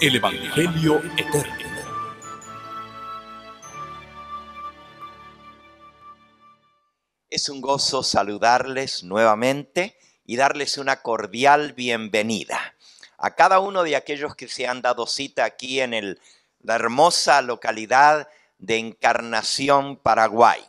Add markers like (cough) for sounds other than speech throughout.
el Evangelio Eterno. Es un gozo saludarles nuevamente y darles una cordial bienvenida a cada uno de aquellos que se han dado cita aquí en el, la hermosa localidad de Encarnación, Paraguay,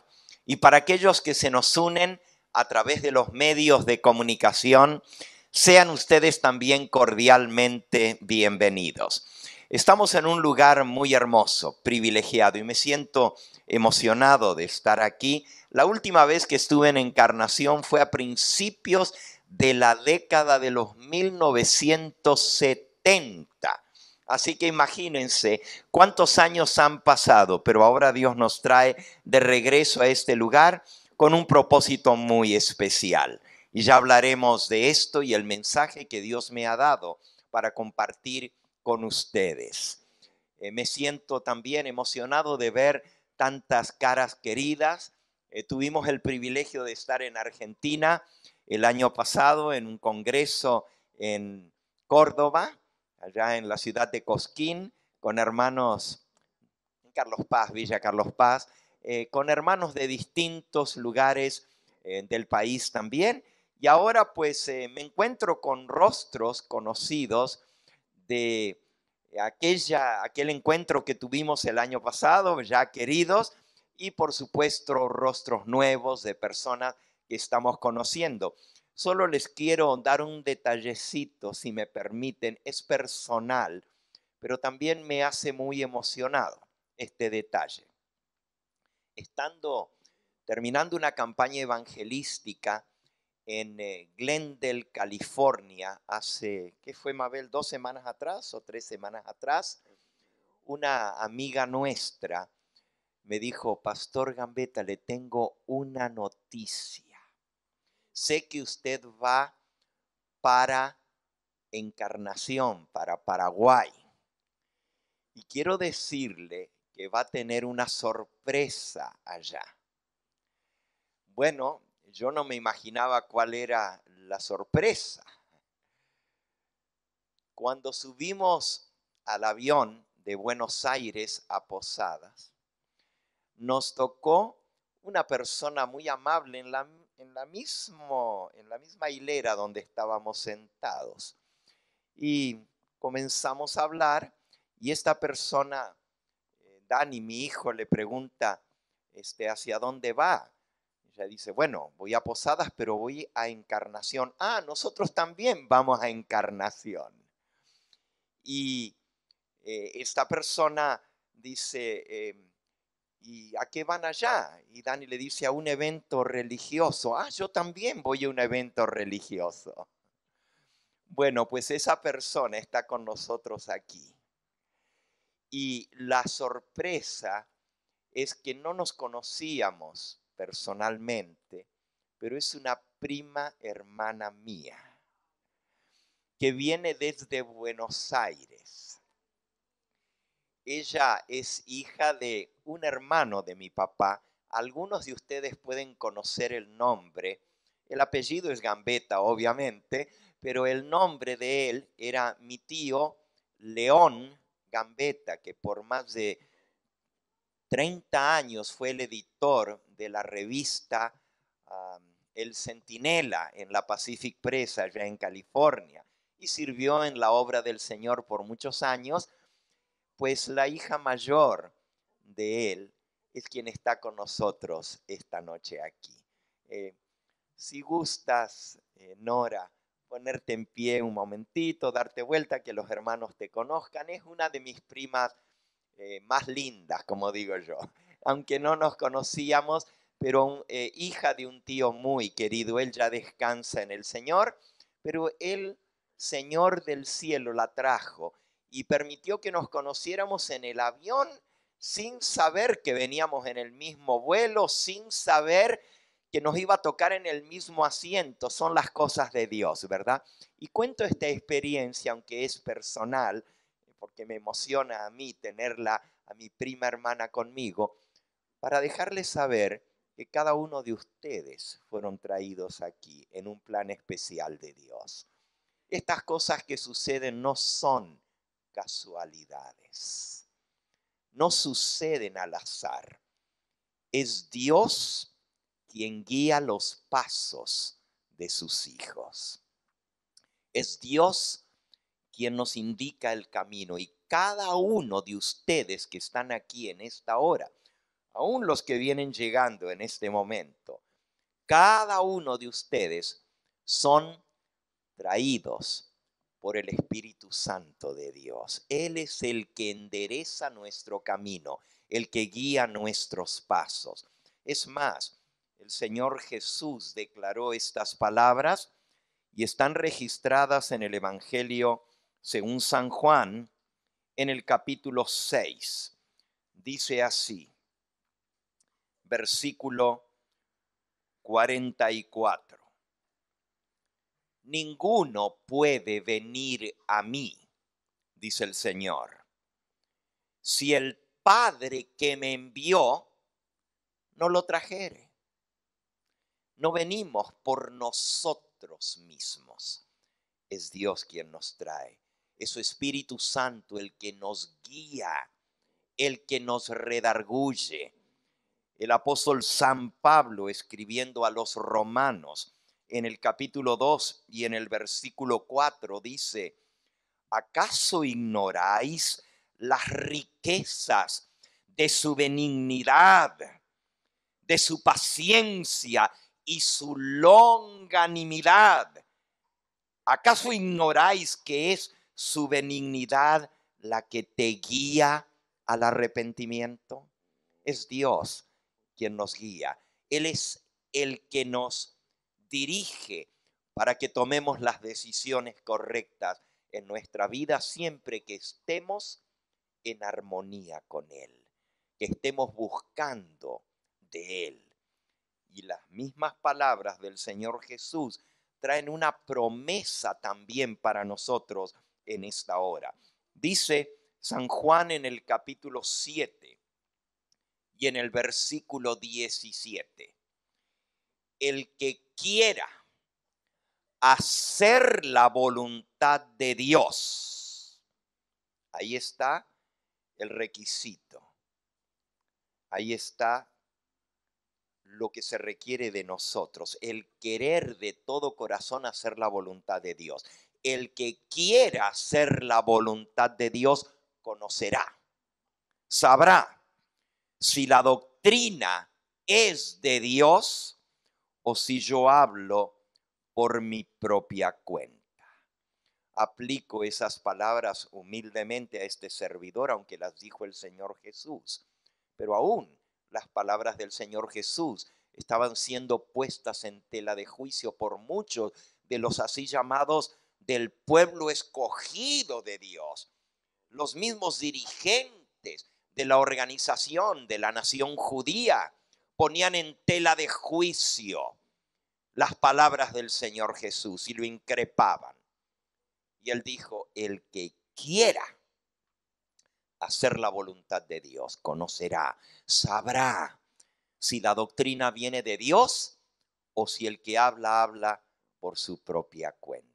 y para aquellos que se nos unen a través de los medios de comunicación sean ustedes también cordialmente bienvenidos. Estamos en un lugar muy hermoso, privilegiado, y me siento emocionado de estar aquí. La última vez que estuve en Encarnación fue a principios de la década de los 1970. Así que imagínense cuántos años han pasado, pero ahora Dios nos trae de regreso a este lugar con un propósito muy especial. Y ya hablaremos de esto y el mensaje que Dios me ha dado para compartir con ustedes. Eh, me siento también emocionado de ver tantas caras queridas. Eh, tuvimos el privilegio de estar en Argentina el año pasado en un congreso en Córdoba, allá en la ciudad de Cosquín, con hermanos Carlos Paz, Villa Carlos Paz, eh, con hermanos de distintos lugares del país también. Y ahora pues eh, me encuentro con rostros conocidos de aquella, aquel encuentro que tuvimos el año pasado, ya queridos, y por supuesto rostros nuevos de personas que estamos conociendo. Solo les quiero dar un detallecito, si me permiten, es personal, pero también me hace muy emocionado este detalle. Estando terminando una campaña evangelística en eh, Glendale, California, hace, ¿qué fue Mabel? Dos semanas atrás o tres semanas atrás, una amiga nuestra me dijo, Pastor Gambetta, le tengo una noticia. Sé que usted va para Encarnación, para Paraguay. Y quiero decirle que va a tener una sorpresa allá. Bueno, yo no me imaginaba cuál era la sorpresa. Cuando subimos al avión de Buenos Aires a Posadas, nos tocó una persona muy amable en la, misma hilera donde estábamos sentados. Y comenzamos a hablar y esta persona, eh, Dani, mi hijo, le pregunta este, hacia dónde va le dice, bueno, voy a Posadas, pero voy a Encarnación. Ah, nosotros también vamos a Encarnación. Y eh, esta persona dice, eh, ¿y a qué van allá? Y Dani le dice, a un evento religioso. Ah, yo también voy a un evento religioso. Bueno, pues esa persona está con nosotros aquí. Y la sorpresa es que no nos conocíamos personalmente, pero es una prima hermana mía que viene desde Buenos Aires. Ella es hija de un hermano de mi papá. Algunos de ustedes pueden conocer el nombre. El apellido es Gambetta, obviamente, pero el nombre de él era mi tío León Gambetta, que por más de 30 años fue el editor de la revista El Centinela en la Pacific Press allá en California y sirvió en la obra del Señor por muchos años, pues la hija mayor de él es quien está con nosotros esta noche aquí. Eh, si gustas, eh, Nora, ponerte en pie un momentito, darte vuelta, que los hermanos te conozcan. Es una de mis primas eh, más lindas, como digo yo aunque no nos conocíamos, pero eh, hija de un tío muy querido, él ya descansa en el Señor, pero el Señor del cielo la trajo y permitió que nos conociéramos en el avión sin saber que veníamos en el mismo vuelo, sin saber que nos iba a tocar en el mismo asiento. Son las cosas de Dios, ¿verdad? Y cuento esta experiencia, aunque es personal, porque me emociona a mí tenerla, a mi prima hermana conmigo, para dejarles saber que cada uno de ustedes fueron traídos aquí en un plan especial de Dios. Estas cosas que suceden no son casualidades, no suceden al azar. Es Dios quien guía los pasos de sus hijos. Es Dios quien nos indica el camino y cada uno de ustedes que están aquí en esta hora aún los que vienen llegando en este momento, cada uno de ustedes son traídos por el Espíritu Santo de Dios. Él es el que endereza nuestro camino, el que guía nuestros pasos. Es más, el Señor Jesús declaró estas palabras y están registradas en el Evangelio según San Juan en el capítulo 6. Dice así, versículo 44. Ninguno puede venir a mí, dice el Señor, si el Padre que me envió no lo trajere. No venimos por nosotros mismos. Es Dios quien nos trae. Es su Espíritu Santo el que nos guía, el que nos redarguye, el apóstol San Pablo escribiendo a los romanos en el capítulo 2 y en el versículo 4 dice, ¿acaso ignoráis las riquezas de su benignidad, de su paciencia y su longanimidad? ¿Acaso ignoráis que es su benignidad la que te guía al arrepentimiento? Es Dios quien nos guía, Él es el que nos dirige para que tomemos las decisiones correctas en nuestra vida siempre que estemos en armonía con Él, que estemos buscando de Él. Y las mismas palabras del Señor Jesús traen una promesa también para nosotros en esta hora. Dice San Juan en el capítulo 7, y en el versículo 17. El que quiera hacer la voluntad de Dios. Ahí está el requisito. Ahí está lo que se requiere de nosotros, el querer de todo corazón hacer la voluntad de Dios. El que quiera hacer la voluntad de Dios conocerá, sabrá si la doctrina es de Dios o si yo hablo por mi propia cuenta. Aplico esas palabras humildemente a este servidor, aunque las dijo el Señor Jesús. Pero aún las palabras del Señor Jesús estaban siendo puestas en tela de juicio por muchos de los así llamados del pueblo escogido de Dios. Los mismos dirigentes la organización de la nación judía ponían en tela de juicio las palabras del Señor Jesús y lo increpaban. Y él dijo, el que quiera hacer la voluntad de Dios, conocerá, sabrá si la doctrina viene de Dios o si el que habla habla por su propia cuenta.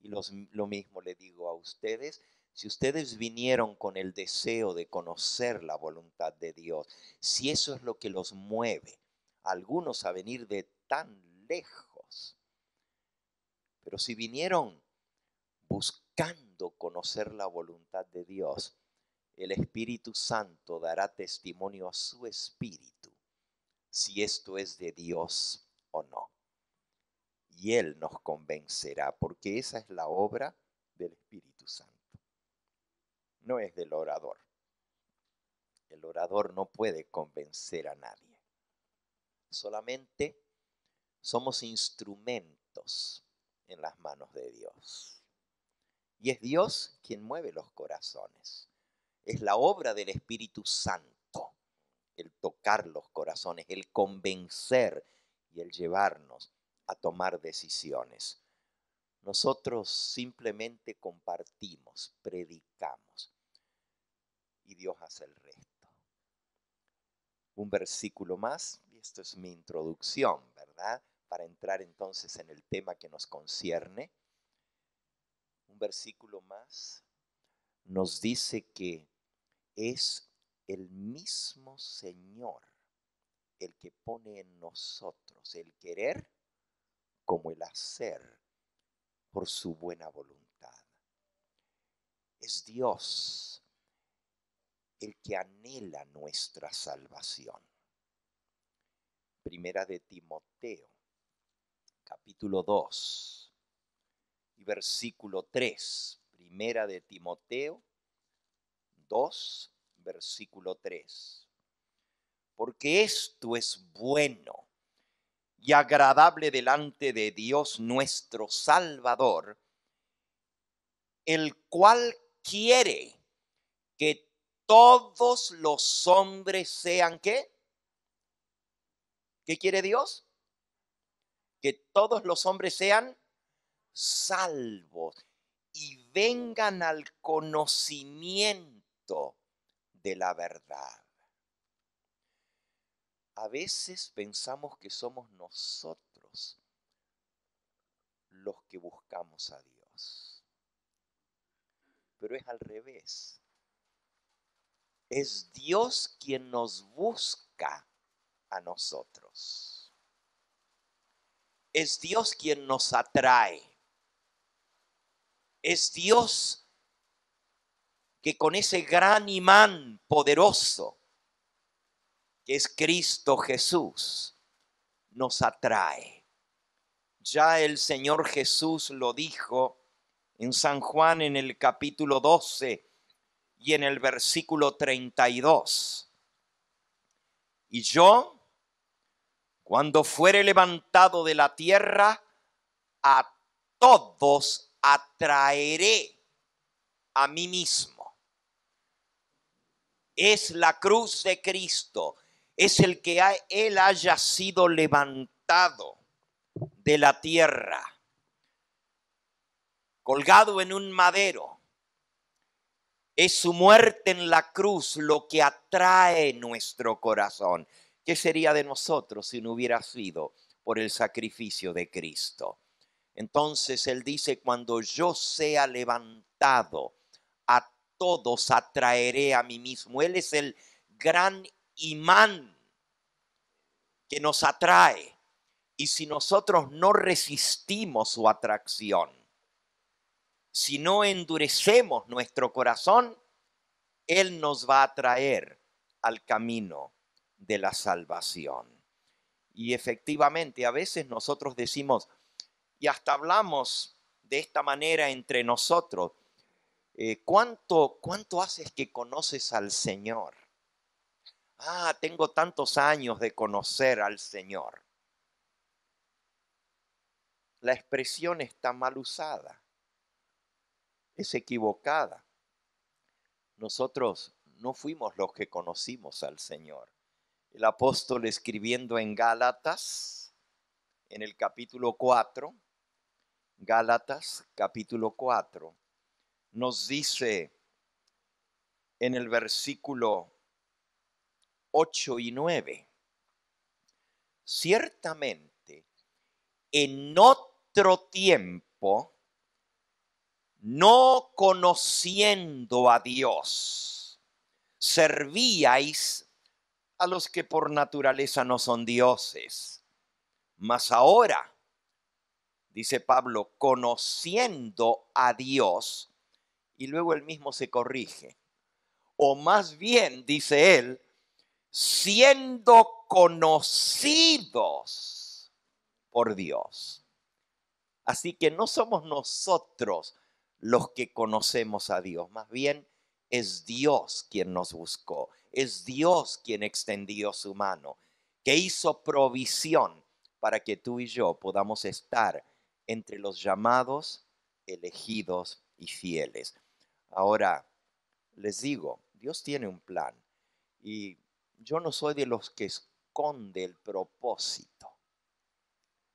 Y lo mismo le digo a ustedes, si ustedes vinieron con el deseo de conocer la voluntad de Dios, si eso es lo que los mueve, algunos a venir de tan lejos, pero si vinieron buscando conocer la voluntad de Dios, el Espíritu Santo dará testimonio a su espíritu si esto es de Dios o no. Y Él nos convencerá, porque esa es la obra del Espíritu no es del orador. El orador no puede convencer a nadie. Solamente somos instrumentos en las manos de Dios. Y es Dios quien mueve los corazones. Es la obra del Espíritu Santo el tocar los corazones, el convencer y el llevarnos a tomar decisiones. Nosotros simplemente compartimos, predicamos y Dios hace el resto. Un versículo más, y esto es mi introducción, ¿verdad? Para entrar entonces en el tema que nos concierne. Un versículo más nos dice que es el mismo Señor el que pone en nosotros el querer como el hacer por su buena voluntad. Es Dios el que anhela nuestra salvación. Primera de Timoteo, capítulo 2 y versículo 3. Primera de Timoteo 2, versículo 3. Porque esto es bueno y agradable delante de Dios nuestro Salvador, el cual quiere que todos los hombres sean qué? ¿Qué quiere Dios? Que todos los hombres sean salvos y vengan al conocimiento de la verdad a veces pensamos que somos nosotros los que buscamos a Dios. Pero es al revés. Es Dios quien nos busca a nosotros. Es Dios quien nos atrae. Es Dios que con ese gran imán poderoso que es Cristo Jesús, nos atrae. Ya el Señor Jesús lo dijo en San Juan en el capítulo 12 y en el versículo 32. Y yo, cuando fuere levantado de la tierra, a todos atraeré a mí mismo. Es la cruz de Cristo es el que él haya sido levantado de la tierra, colgado en un madero. Es su muerte en la cruz lo que atrae nuestro corazón. ¿Qué sería de nosotros si no hubiera sido por el sacrificio de Cristo? Entonces Él dice, cuando yo sea levantado, a todos atraeré a mí mismo. Él es el gran imán que nos atrae. Y si nosotros no resistimos su atracción, si no endurecemos nuestro corazón, Él nos va a atraer al camino de la salvación. Y efectivamente, a veces nosotros decimos, y hasta hablamos de esta manera entre nosotros, eh, ¿cuánto, ¿cuánto haces que conoces al Señor? ah, tengo tantos años de conocer al Señor. La expresión está mal usada, es equivocada. Nosotros no fuimos los que conocimos al Señor. El apóstol escribiendo en Gálatas, en el capítulo 4, Gálatas capítulo 4, nos dice en el versículo 8 y 9. Ciertamente, en otro tiempo, no conociendo a Dios, servíais a los que por naturaleza no son dioses. Mas ahora, dice Pablo, conociendo a Dios, y luego él mismo se corrige. O más bien, dice él, siendo conocidos por Dios. Así que no somos nosotros los que conocemos a Dios, más bien es Dios quien nos buscó, es Dios quien extendió su mano, que hizo provisión para que tú y yo podamos estar entre los llamados, elegidos y fieles. Ahora, les digo, Dios tiene un plan y yo no soy de los que esconde el propósito.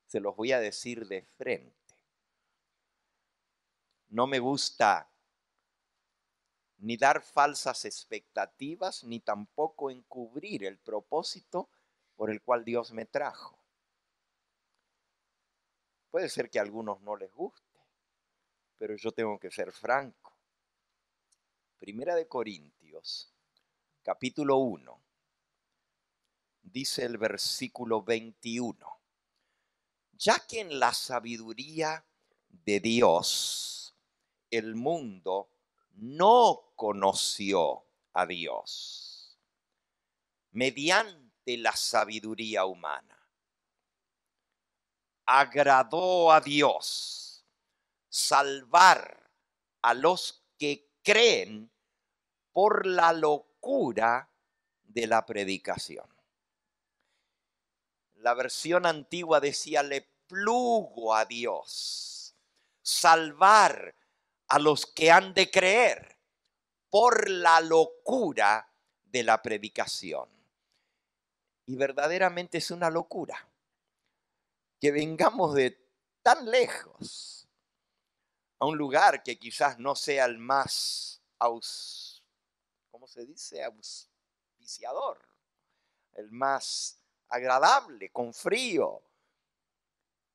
Se los voy a decir de frente. No me gusta ni dar falsas expectativas, ni tampoco encubrir el propósito por el cual Dios me trajo. Puede ser que a algunos no les guste, pero yo tengo que ser franco. Primera de Corintios, capítulo 1, dice el versículo 21. Ya que en la sabiduría de Dios el mundo no conoció a Dios mediante la sabiduría humana. Agradó a Dios salvar a los que creen por la locura de la predicación. La versión antigua decía, le plugo a Dios salvar a los que han de creer por la locura de la predicación. Y verdaderamente es una locura que vengamos de tan lejos a un lugar que quizás no sea el más aus, ¿cómo se dice? auspiciador, el más agradable, con frío.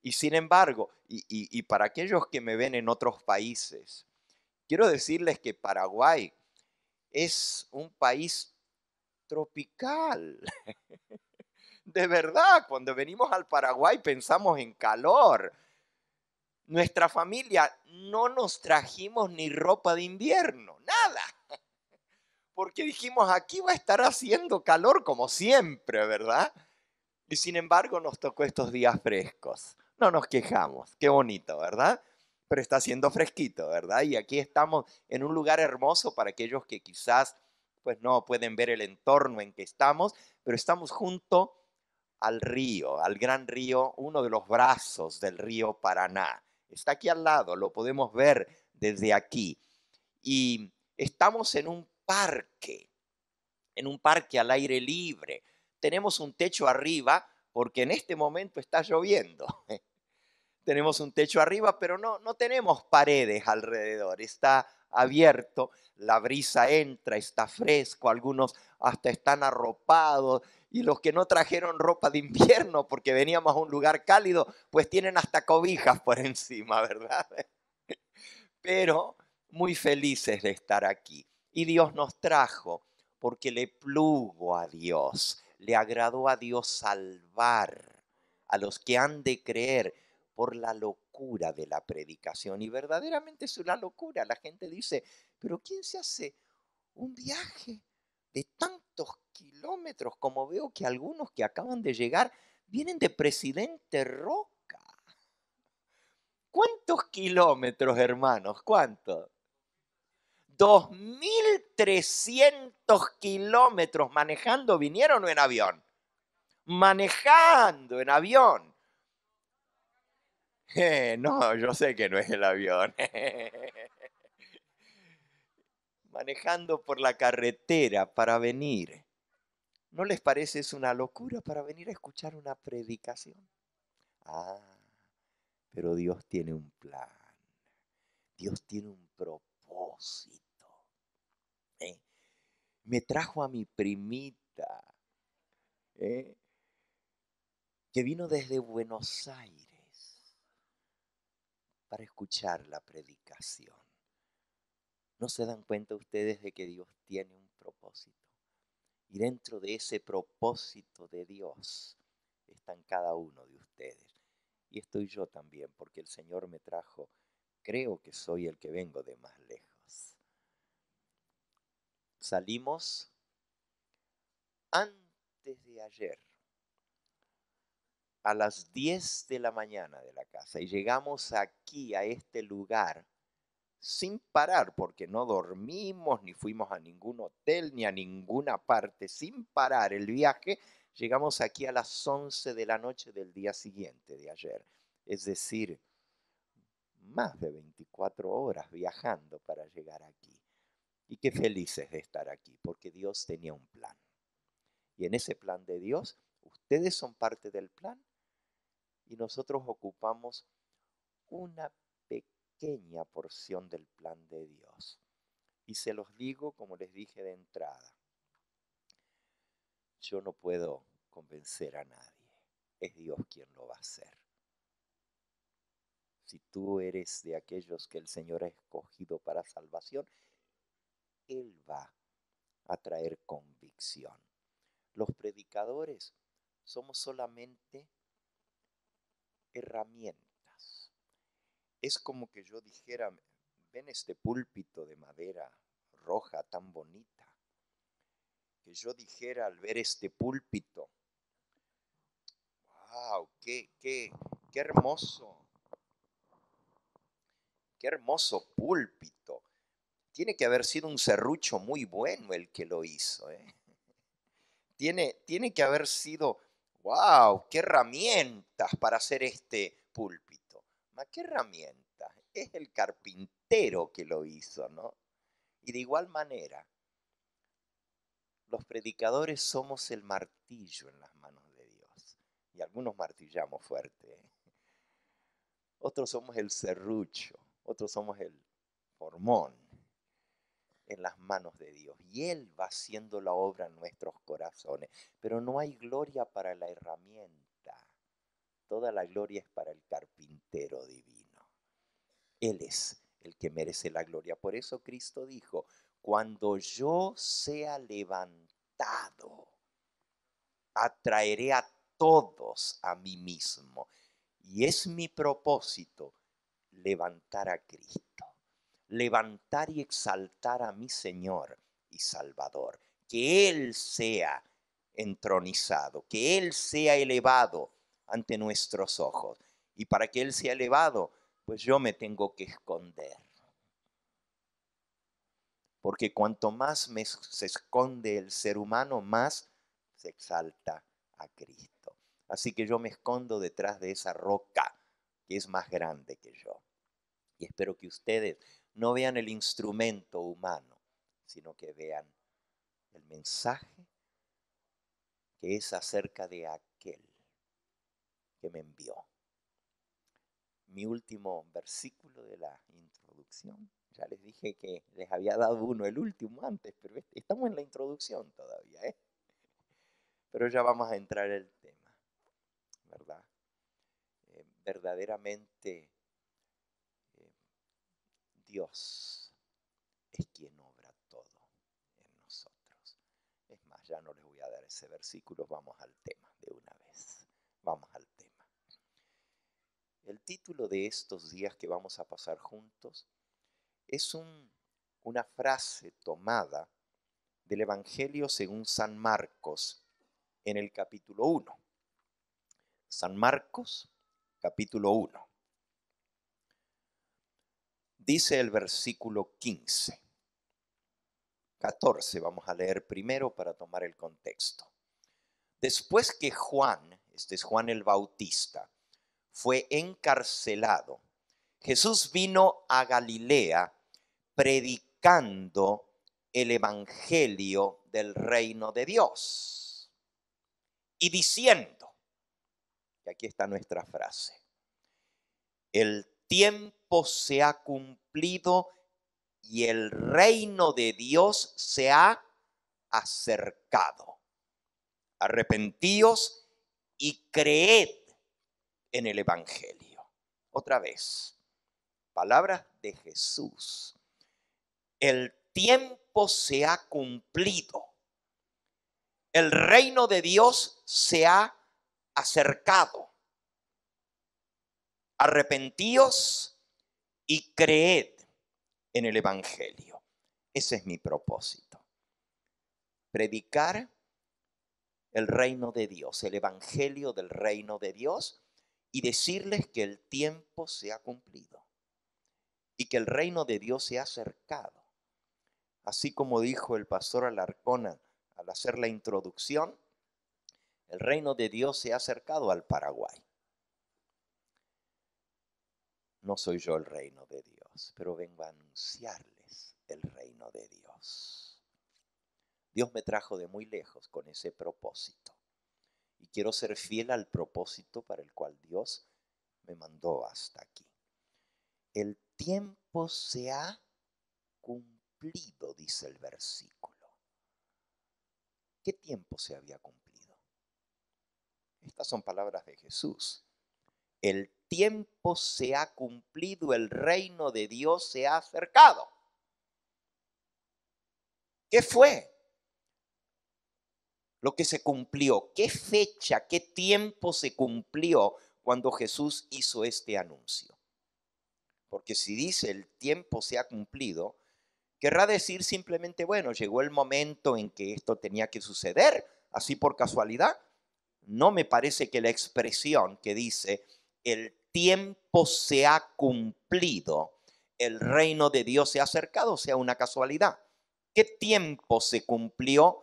Y sin embargo, y, para aquellos que me ven en otros países, quiero decirles que Paraguay es un país tropical. (laughs) De verdad, cuando venimos al Paraguay pensamos en calor. Nuestra familia no nos trajimos ni ropa de invierno, nada. (laughs) Porque dijimos, aquí va a estar haciendo calor como siempre, ¿verdad? Y sin embargo nos tocó estos días frescos. No nos quejamos, qué bonito, ¿verdad? Pero está siendo fresquito, ¿verdad? Y aquí estamos en un lugar hermoso para aquellos que quizás pues no pueden ver el entorno en que estamos, pero estamos junto al río, al gran río, uno de los brazos del río Paraná. Está aquí al lado, lo podemos ver desde aquí. Y estamos en un parque, en un parque al aire libre, tenemos un techo arriba porque en este momento está lloviendo. (laughs) tenemos un techo arriba, pero no, no tenemos paredes alrededor, está abierto, la brisa entra, está fresco, algunos hasta están arropados y los que no trajeron ropa de invierno porque veníamos a un lugar cálido, pues tienen hasta cobijas por (laughs) encima, ¿verdad? (laughs) Pero muy felices de estar aquí. Y Dios nos trajo porque le plugo a Dios le agradó a Dios salvar a los que han de creer por la locura de la predicación. Y verdaderamente es una locura. La gente dice, pero ¿quién se hace un viaje de tantos kilómetros como veo que algunos que acaban de llegar vienen de presidente Roca? ¿Cuántos kilómetros, hermanos? ¿Cuántos? 2.300 kilómetros manejando vinieron en avión. Manejando en avión. (laughs) Eh, no, yo sé que no es el avión. (laughs) manejando por la carretera para venir. ¿No les parece es una locura para venir a escuchar una predicación? Ah, pero Dios tiene un plan. Dios tiene un propósito me trajo a mi primita, ¿eh? que vino desde Buenos Aires para escuchar la predicación. ¿No se dan cuenta ustedes de que Dios tiene un propósito? Y dentro de ese propósito de Dios están cada uno de ustedes. Y estoy yo también, porque el Señor me trajo, creo que soy el que vengo de más lejos. Salimos antes de ayer a las 10 de la mañana de la casa y llegamos aquí, a este lugar, sin parar, porque no dormimos, ni fuimos a ningún hotel, ni a ninguna parte, sin parar el viaje, llegamos aquí a las 11 de la noche del día siguiente de ayer. Es decir, más de 24 horas viajando para llegar aquí. Y qué felices de estar aquí, porque Dios tenía un plan. Y en ese plan de Dios, ustedes son parte del plan y nosotros ocupamos una pequeña porción del plan de Dios. Y se los digo como les dije de entrada. Yo no puedo convencer a nadie. Es Dios quien lo va a hacer. Si tú eres de aquellos que el Señor ha escogido para salvación, él va a traer convicción. Los predicadores somos solamente herramientas. Es como que yo dijera, ven este púlpito de madera roja tan bonita, que yo dijera al ver este púlpito, wow, qué, qué, qué hermoso, qué hermoso púlpito. Tiene que haber sido un serrucho muy bueno el que lo hizo. ¿eh? (laughs) Tiene, tiene que haber sido, wow, qué herramientas para hacer este púlpito. qué herramientas? Es el carpintero que lo hizo, ¿no? Y de igual manera, los predicadores somos el martillo en las manos de Dios. Y algunos martillamos fuerte. ¿eh? Otros somos el serrucho, otros somos el formón en las manos de Dios y Él va haciendo la obra en nuestros corazones. Pero no hay gloria para la herramienta. Toda la gloria es para el carpintero divino. Él es el que merece la gloria. Por eso Cristo dijo, cuando yo sea levantado, atraeré a todos a mí mismo. Y es mi propósito levantar a Cristo levantar y exaltar a mi Señor y Salvador. Que Él sea entronizado, que Él sea elevado ante nuestros ojos. Y para que Él sea elevado, pues yo me tengo que esconder. Porque cuanto más se esconde el ser humano, más se exalta a Cristo. Así que yo me escondo detrás de esa roca que es más grande que yo. Y espero que ustedes no vean el instrumento humano, sino que vean el mensaje que es acerca de aquel que me envió. Mi último versículo de la introducción. Ya les dije que les había dado uno el último antes, pero este, estamos en la introducción todavía, ¿eh? Pero ya vamos a entrar el tema, ¿verdad? Eh, verdaderamente Dios es quien obra todo en nosotros. Es más, ya no les voy a dar ese versículo, vamos al tema de una vez. Vamos al tema. El título de estos días que vamos a pasar juntos es una frase tomada del Evangelio según San Marcos en el capítulo 1. San Marcos, capítulo 1 dice el versículo 15. 14 vamos a leer primero para tomar el contexto. Después que Juan, este es Juan el Bautista, fue encarcelado, Jesús vino a Galilea predicando el Evangelio del reino de Dios y diciendo, y aquí está nuestra frase, el tiempo se ha cumplido y el reino de Dios se ha acercado. Arrepentíos y creed en el Evangelio. Otra vez, palabras de Jesús. El tiempo se ha cumplido. El reino de Dios se ha acercado. Arrepentíos y creed en el Evangelio. Ese es mi propósito. Predicar el reino de Dios, el Evangelio del reino de Dios y decirles que el tiempo se ha cumplido y que el reino de Dios se ha acercado. Así como dijo el pastor Alarcón al hacer la introducción, el reino de Dios se ha acercado al Paraguay no soy yo el reino de Dios, pero vengo a anunciarles el reino de Dios. Dios me trajo de muy lejos con ese propósito y quiero ser fiel al propósito para el cual Dios me mandó hasta aquí. El tiempo se ha cumplido, dice el versículo. ¿Qué tiempo se había cumplido? Estas son palabras de Jesús el tiempo se ha cumplido, el reino de Dios se ha acercado. ¿Qué fue lo que se cumplió? ¿Qué fecha, qué tiempo se cumplió cuando Jesús hizo este anuncio? Porque si dice el tiempo se ha cumplido, querrá decir simplemente, bueno, llegó el momento en que esto tenía que suceder, así por casualidad. No me parece que la expresión que dice el tiempo se ha cumplido, el reino de Dios se ha acercado, sea una casualidad. ¿Qué tiempo se cumplió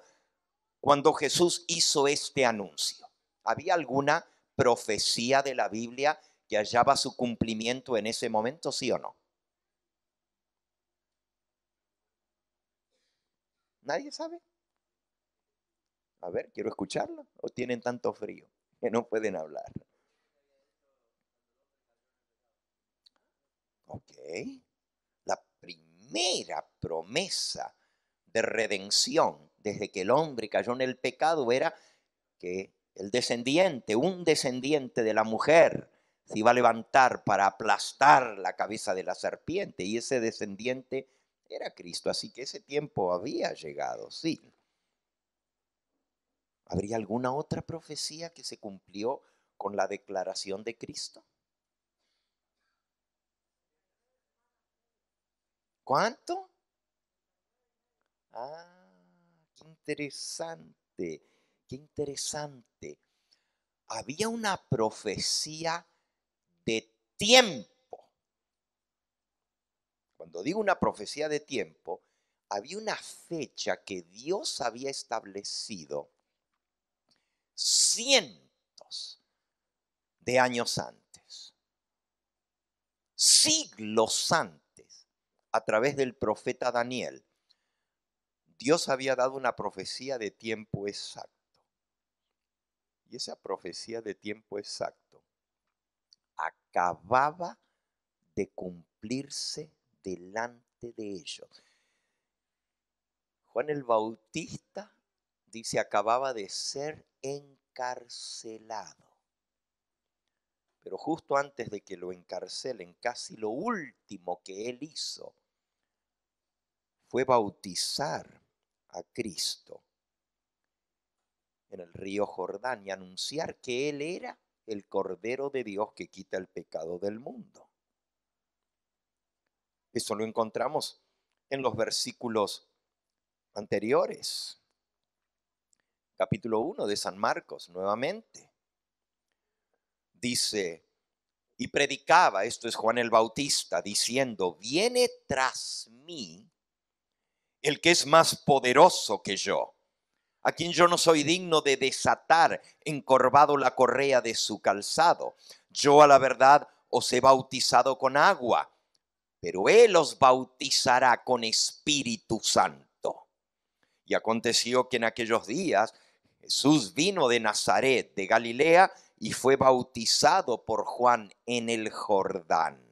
cuando Jesús hizo este anuncio? ¿Había alguna profecía de la Biblia que hallaba su cumplimiento en ese momento, sí o no? ¿Nadie sabe? A ver, quiero escucharlo. ¿O oh, tienen tanto frío que no pueden hablar? Ok. La primera promesa de redención desde que el hombre cayó en el pecado era que el descendiente, un descendiente de la mujer, se iba a levantar para aplastar la cabeza de la serpiente y ese descendiente era Cristo. Así que ese tiempo había llegado, sí. ¿Habría alguna otra profecía que se cumplió con la declaración de Cristo? ¿Cuánto? Ah, qué interesante, qué interesante. Había una profecía de tiempo. Cuando digo una profecía de tiempo, había una fecha que Dios había establecido cientos de años antes, siglos antes a través del profeta Daniel. Dios había dado una profecía de tiempo exacto. Y esa profecía de tiempo exacto acababa de cumplirse delante de ellos. Juan el Bautista dice acababa de ser encarcelado. Pero justo antes de que lo encarcelen, casi lo último que él hizo fue bautizar a Cristo en el río Jordán y anunciar que Él era el Cordero de Dios que quita el pecado del mundo. Eso lo encontramos en los versículos anteriores. Capítulo 1 de San Marcos, nuevamente. Dice, y predicaba, esto es Juan el Bautista, diciendo, viene tras mí el que es más poderoso que yo, a quien yo no soy digno de desatar encorvado la correa de su calzado. Yo a la verdad os he bautizado con agua, pero él os bautizará con Espíritu Santo. Y aconteció que en aquellos días Jesús vino de Nazaret, de Galilea, y fue bautizado por Juan en el Jordán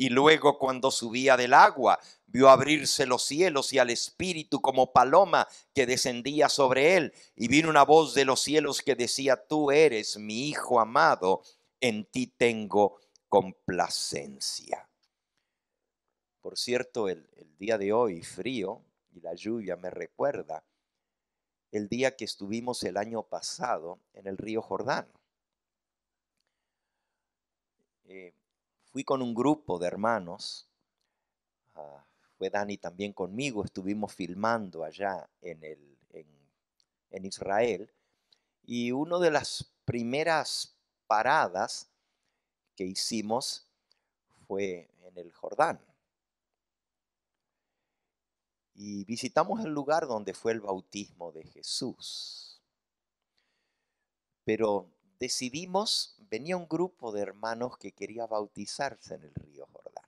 y luego cuando subía del agua, vio abrirse los cielos y al Espíritu como paloma que descendía sobre él. Y vino una voz de los cielos que decía, tú eres mi Hijo amado, en ti tengo complacencia. Por cierto, el, día de hoy, frío, y la lluvia me recuerda el día que estuvimos el año pasado en el río Jordán. Eh, fui con un grupo de hermanos, ah, fue Dani también conmigo, estuvimos filmando allá en, en Israel, y una de las primeras paradas que hicimos fue en el Jordán. Y visitamos el lugar donde fue el bautismo de Jesús. Pero decidimos venía un grupo de hermanos que quería bautizarse en el río Jordán.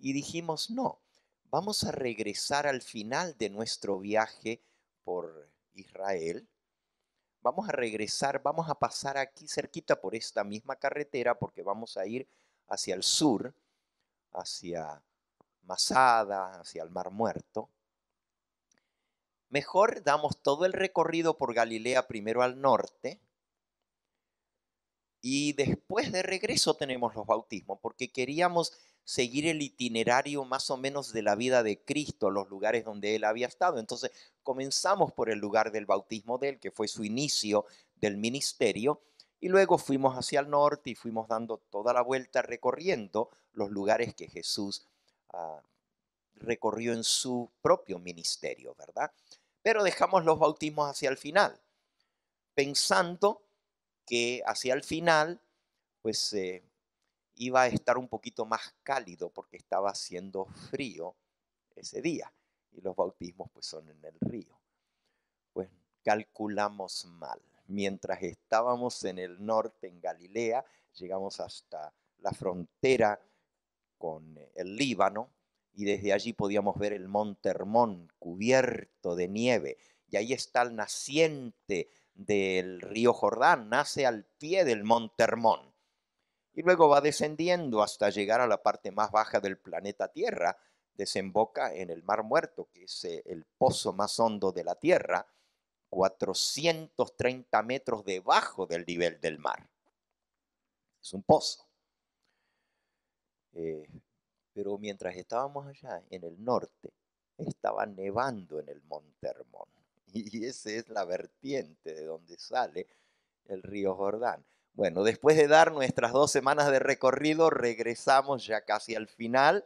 Y dijimos, no, vamos a regresar al final de nuestro viaje por Israel. Vamos a regresar, vamos a pasar aquí cerquita por esta misma carretera porque vamos a ir hacia el sur, hacia Masada, hacia el Mar Muerto. Mejor damos todo el recorrido por Galilea primero al norte y después de regreso tenemos los bautismos, porque queríamos seguir el itinerario más o menos de la vida de Cristo, los lugares donde él había estado. Entonces comenzamos por el lugar del bautismo de él, que fue su inicio del ministerio, y luego fuimos hacia el norte y fuimos dando toda la vuelta recorriendo los lugares que Jesús ah, recorrió en su propio ministerio, ¿verdad? Pero dejamos los bautismos hacia el final, pensando que hacia el final, pues eh, iba a estar un poquito más cálido porque estaba haciendo frío ese día y los bautismos pues son en el río. Pues calculamos mal. Mientras estábamos en el norte, en Galilea, llegamos hasta la frontera con el Líbano y desde allí podíamos ver el monte Hermón cubierto de nieve y ahí está el naciente del río Jordán, nace al pie del monte Hermón y luego va descendiendo hasta llegar a la parte más baja del planeta Tierra, desemboca en el Mar Muerto, que es eh, el pozo más hondo de la Tierra, 430 metros debajo del nivel del mar. Es un pozo. Eh, pero mientras estábamos allá en el norte, estaba nevando en el Monte Hermón y esa es la vertiente de donde sale el río Jordán. Bueno, después de dar nuestras dos semanas de recorrido, regresamos ya casi al final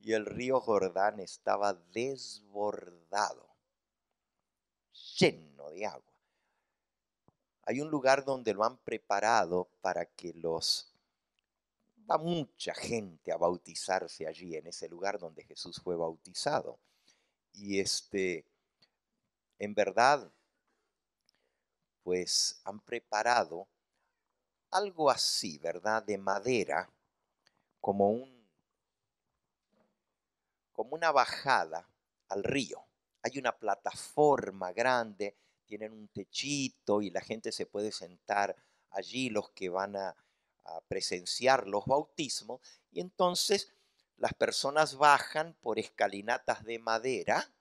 y el río Jordán estaba desbordado, lleno de agua. Hay un lugar donde lo han preparado para que los... Va mucha gente a bautizarse allí, en ese lugar donde Jesús fue bautizado y este, en verdad, pues han preparado algo así, ¿verdad? De madera, como un, como una bajada al río. Hay una plataforma grande, tienen un techito y la gente se puede sentar allí, los que van a, a presenciar los bautismos. Y entonces las personas bajan por escalinatas de madera,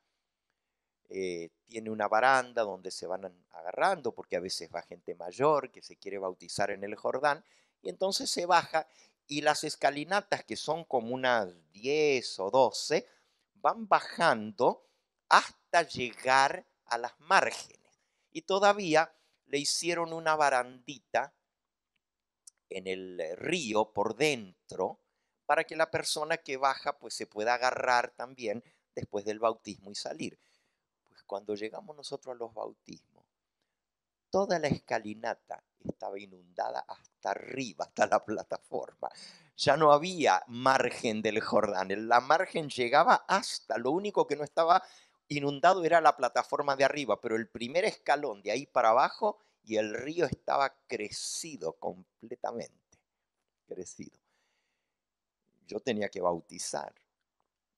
eh, tiene una baranda donde se van agarrando, porque a veces va gente mayor que se quiere bautizar en el Jordán, y entonces se baja y las escalinatas, que son como unas 10 o 12, van bajando hasta llegar a las márgenes. Y todavía le hicieron una barandita en el río por dentro, para que la persona que baja pues se pueda agarrar también después del bautismo y salir. Pues cuando llegamos nosotros a los bautismos, toda la escalinata estaba inundada hasta arriba, hasta la plataforma. Ya no había margen del Jordán, la margen llegaba hasta, lo único que no estaba inundado era la plataforma de arriba, pero el primer escalón de ahí para abajo y el río estaba crecido completamente, crecido yo tenía que bautizar.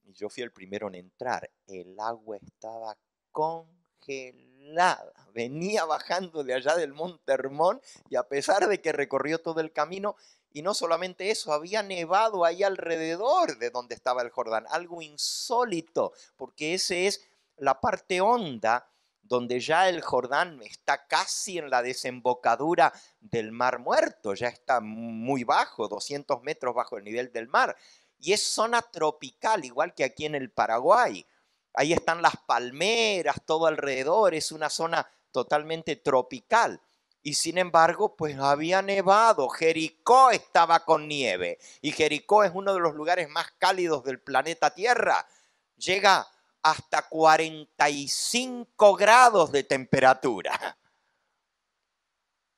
Y yo fui el primero en entrar. El agua estaba congelada. Venía bajando de allá del Monte Hermón y a pesar de que recorrió todo el camino, y no solamente eso, había nevado ahí alrededor de donde estaba el Jordán. Algo insólito, porque esa es la parte honda donde ya el Jordán está casi en la desembocadura del Mar Muerto, ya está muy bajo, 200 metros bajo el nivel del mar. Y es zona tropical, igual que aquí en el Paraguay. Ahí están las palmeras, todo alrededor, es una zona totalmente tropical. Y sin embargo, pues había nevado, Jericó estaba con nieve. Y Jericó es uno de los lugares más cálidos del planeta Tierra. Llega hasta 45 grados de temperatura.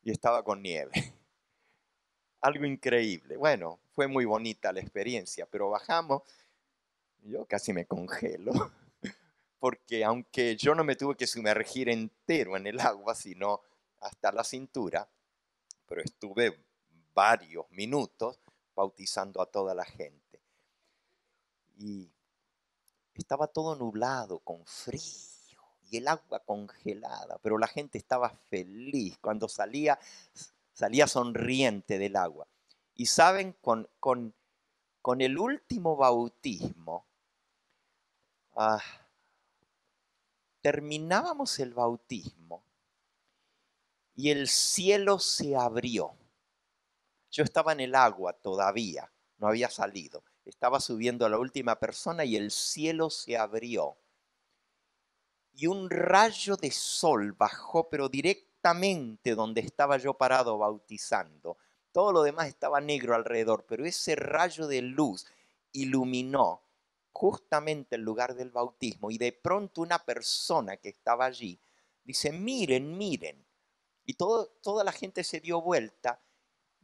Y estaba con nieve. Algo increíble. Bueno, fue muy bonita la experiencia, pero bajamos. Yo casi me congelo, porque aunque yo no me tuve que sumergir entero en el agua, sino hasta la cintura, pero estuve varios minutos bautizando a toda la gente. Y estaba todo nublado, con frío y el agua congelada, pero la gente estaba feliz cuando salía, salía sonriente del agua. Y saben, con, el último bautismo, ah, terminábamos el bautismo y el cielo se abrió. Yo estaba en el agua todavía, no había salido estaba subiendo a la última persona y el cielo se abrió. Y un rayo de sol bajó, pero directamente donde estaba yo parado bautizando. Todo lo demás estaba negro alrededor, pero ese rayo de luz iluminó justamente el lugar del bautismo. Y de pronto una persona que estaba allí dice, miren, miren. Y toda la gente se dio vuelta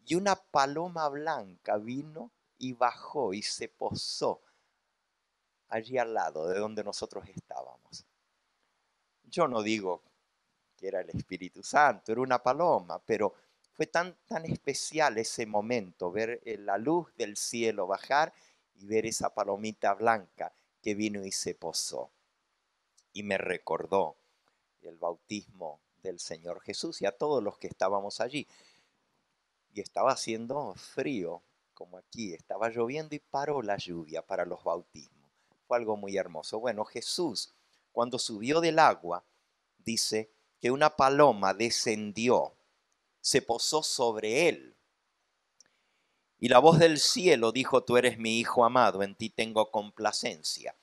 y una paloma blanca vino y bajó y se posó allí al lado de donde nosotros estábamos. Yo no digo que era el Espíritu Santo, era una paloma, pero fue tan, tan especial ese momento, ver eh, la luz del cielo bajar y ver esa palomita blanca que vino y se posó. Y me recordó el bautismo del Señor Jesús y a todos los que estábamos allí. Y estaba haciendo frío como aquí estaba lloviendo y paró la lluvia para los bautismos. Fue algo muy hermoso. Bueno, Jesús, cuando subió del agua, dice que una paloma descendió, se posó sobre él. Y la voz del cielo dijo, tú eres mi Hijo amado, en ti tengo complacencia.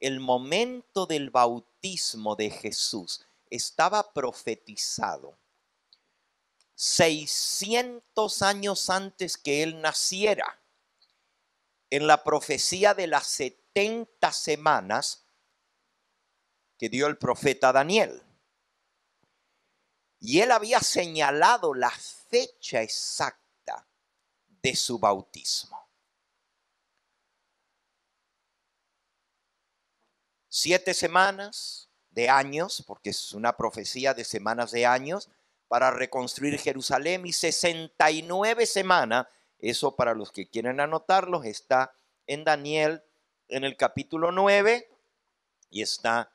El momento del bautismo de Jesús estaba profetizado 600 años antes que él naciera. En la profecía de las 70 semanas que dio el profeta Daniel. Y él había señalado la fecha exacta de su bautismo. Siete semanas de años, porque es una profecía de semanas de años, para reconstruir Jerusalén y 69 semanas. Eso para los que quieren anotarlos está en Daniel en el capítulo 9 y está...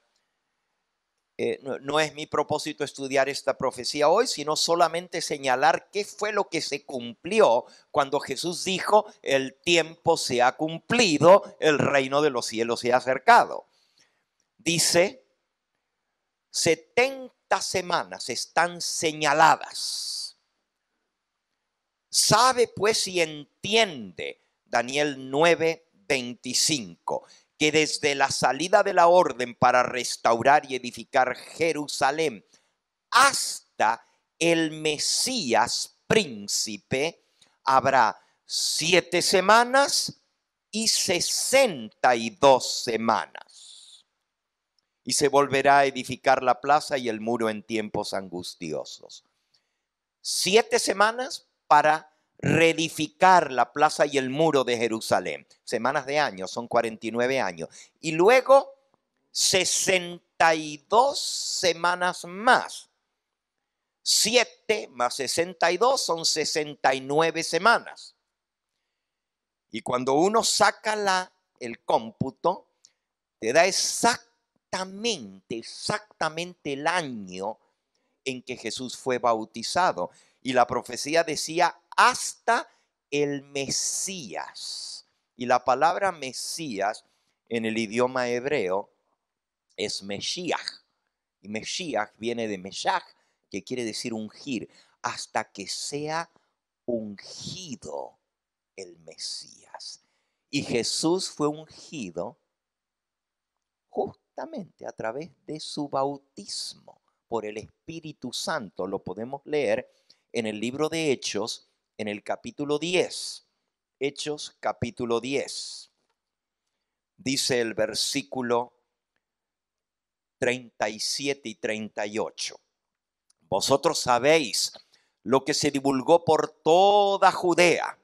Eh, no, no es mi propósito estudiar esta profecía hoy, sino solamente señalar qué fue lo que se cumplió cuando Jesús dijo, el tiempo se ha cumplido, el reino de los cielos se ha acercado. Dice, 70 semanas están señaladas. Sabe pues y entiende Daniel 9, que desde la salida de la orden para restaurar y edificar Jerusalén hasta el Mesías príncipe habrá siete semanas y sesenta y dos semanas y se volverá a edificar la plaza y el muro en tiempos angustiosos. Siete semanas para reedificar la plaza y el muro de Jerusalén. Semanas de años, son 49 años. Y luego 62 semanas más. Siete más 62 son 69 semanas. Y cuando uno saca la, el cómputo, te da exactamente exactamente, exactamente el año en que Jesús fue bautizado. Y la profecía decía hasta el Mesías. Y la palabra Mesías en el idioma hebreo es Meshiach. Y Meshiach viene de Meshach, que quiere decir ungir, hasta que sea ungido el Mesías. Y Jesús fue ungido justo a través de su bautismo por el Espíritu Santo. Lo podemos leer en el libro de Hechos, en el capítulo 10. Hechos capítulo 10. Dice el versículo 37 y 38. Vosotros sabéis lo que se divulgó por toda Judea,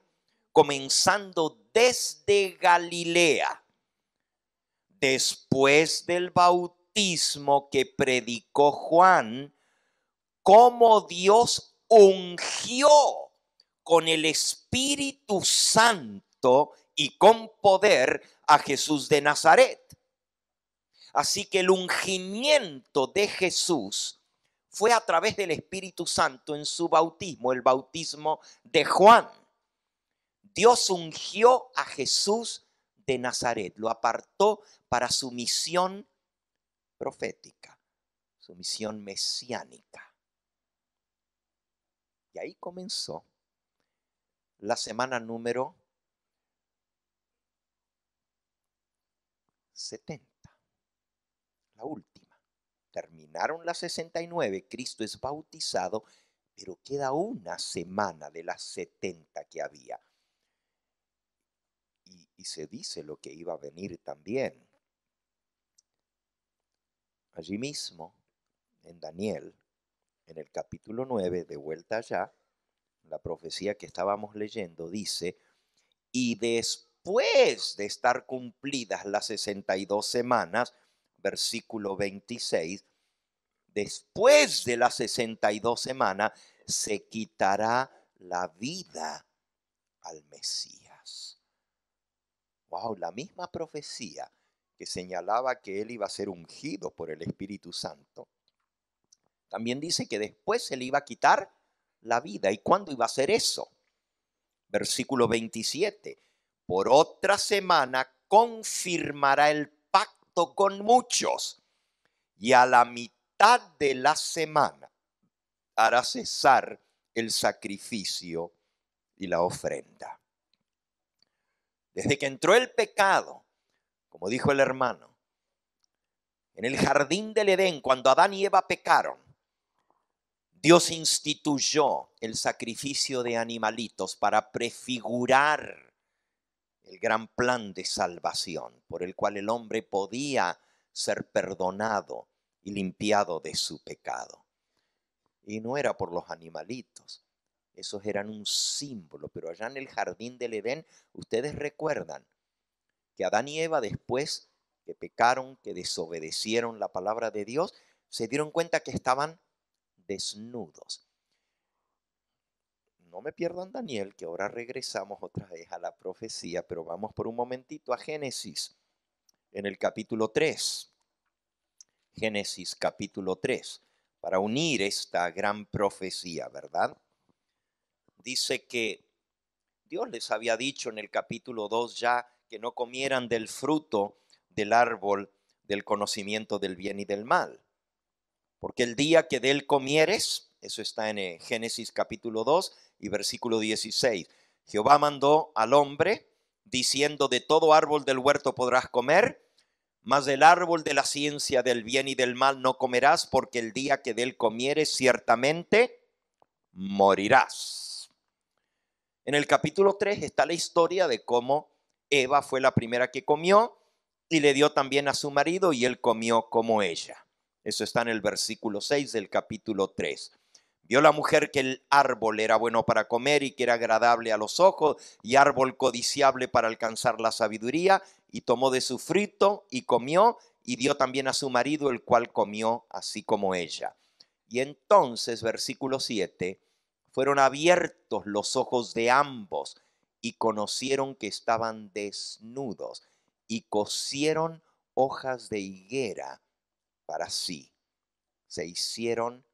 comenzando desde Galilea después del bautismo que predicó Juan, cómo Dios ungió con el Espíritu Santo y con poder a Jesús de Nazaret. Así que el ungimiento de Jesús fue a través del Espíritu Santo en su bautismo, el bautismo de Juan. Dios ungió a Jesús de Nazaret, lo apartó para su misión profética, su misión mesiánica. Y ahí comenzó la semana número 70, la última. Terminaron las 69, Cristo es bautizado, pero queda una semana de las 70 que había. Y, y se dice lo que iba a venir también allí mismo, en Daniel, en el capítulo 9, de vuelta allá, la profecía que estábamos leyendo dice, y después de estar cumplidas las 62 semanas, versículo 26, después de las 62 semanas, se quitará la vida al Mesías. Wow, la misma profecía que señalaba que él iba a ser ungido por el Espíritu Santo, también dice que después se le iba a quitar la vida. ¿Y cuándo iba a ser eso? Versículo 27. Por otra semana confirmará el pacto con muchos y a la mitad de la semana hará cesar el sacrificio y la ofrenda. Desde que entró el pecado, como dijo el hermano, en el jardín del Edén, cuando Adán y Eva pecaron, Dios instituyó el sacrificio de animalitos para prefigurar el gran plan de salvación por el cual el hombre podía ser perdonado y limpiado de su pecado. Y no era por los animalitos, esos eran un símbolo, pero allá en el jardín del Edén, ustedes recuerdan, que Adán y Eva después que pecaron, que desobedecieron la palabra de Dios, se dieron cuenta que estaban desnudos. No me pierdan Daniel, que ahora regresamos otra vez a la profecía, pero vamos por un momentito a Génesis, en el capítulo 3. Génesis capítulo 3, para unir esta gran profecía, ¿verdad? Dice que Dios les había dicho en el capítulo 2 ya que no comieran del fruto del árbol del conocimiento del bien y del mal. Porque el día que de él comieres, eso está en eh, Génesis capítulo 2 y versículo 16, Jehová mandó al hombre diciendo, de todo árbol del huerto podrás comer, mas del árbol de la ciencia del bien y del mal no comerás, porque el día que de él comieres ciertamente morirás. En el capítulo 3 está la historia de cómo Eva fue la primera que comió y le dio también a su marido y él comió como ella. Eso está en el versículo 6 del capítulo 3. Vio la mujer que el árbol era bueno para comer y que era agradable a los ojos y árbol codiciable para alcanzar la sabiduría y tomó de su frito y comió y dio también a su marido el cual comió así como ella. Y entonces, versículo 7, fueron abiertos los ojos de ambos y conocieron que estaban desnudos y cosieron hojas de higuera para sí. Se hicieron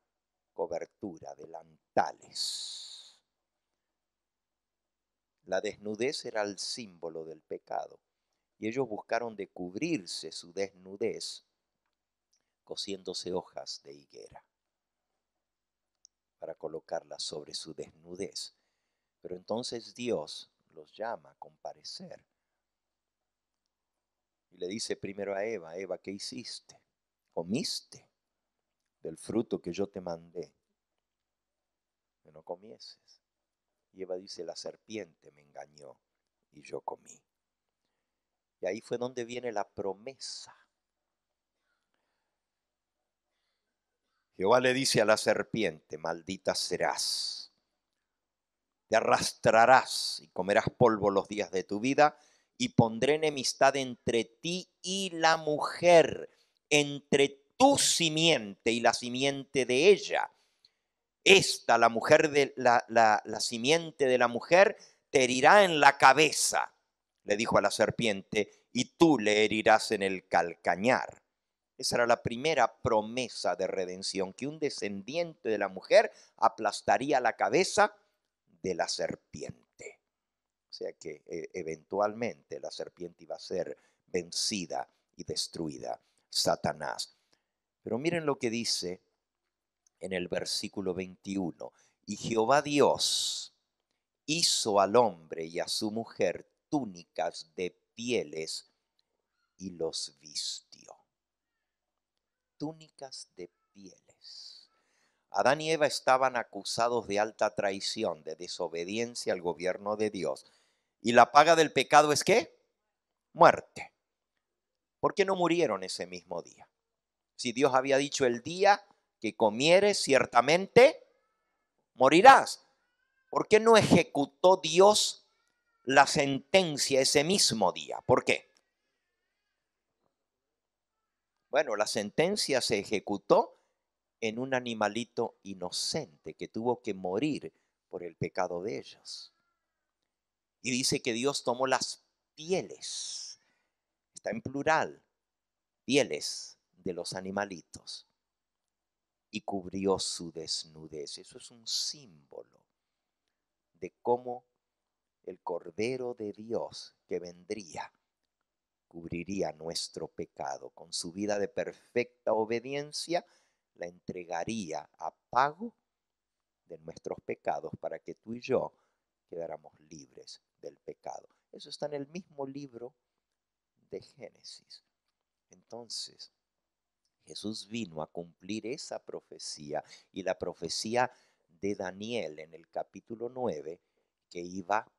cobertura, delantales. La desnudez era el símbolo del pecado y ellos buscaron de cubrirse su desnudez cosiéndose hojas de higuera para colocarlas sobre su desnudez. Pero entonces Dios los llama a comparecer. Y le dice primero a Eva, Eva, ¿qué hiciste? ¿Comiste del fruto que yo te mandé? Que no comieses. Y Eva dice, la serpiente me engañó y yo comí. Y ahí fue donde viene la promesa. Jehová le dice a la serpiente, maldita serás te arrastrarás y comerás polvo los días de tu vida y pondré enemistad entre ti y la mujer, entre tu simiente y la simiente de ella. Esta, la mujer de la, la, simiente de la mujer, te herirá en la cabeza, le dijo a la serpiente, y tú le herirás en el calcañar. Esa era la primera promesa de redención, que un descendiente de la mujer aplastaría la cabeza de la serpiente. O sea que eh, eventualmente la serpiente iba a ser vencida y destruida, Satanás. Pero miren lo que dice en el versículo 21. Y Jehová Dios hizo al hombre y a su mujer túnicas de pieles y los vistió. Túnicas de piel. Adán y Eva estaban acusados de alta traición, de desobediencia al gobierno de Dios. ¿Y la paga del pecado es qué? Muerte. ¿Por qué no murieron ese mismo día? Si Dios había dicho el día que comieres, ciertamente morirás. ¿Por qué no ejecutó Dios la sentencia ese mismo día? ¿Por qué? Bueno, la sentencia se ejecutó en un animalito inocente que tuvo que morir por el pecado de ellos. Y dice que Dios tomó las pieles, está en plural, pieles de los animalitos, y cubrió su desnudez. Eso es un símbolo de cómo el Cordero de Dios que vendría cubriría nuestro pecado con su vida de perfecta obediencia la entregaría a pago de nuestros pecados para que tú y yo quedáramos libres del pecado. Eso está en el mismo libro de Génesis. Entonces, Jesús vino a cumplir esa profecía y la profecía de Daniel en el capítulo 9 que iba a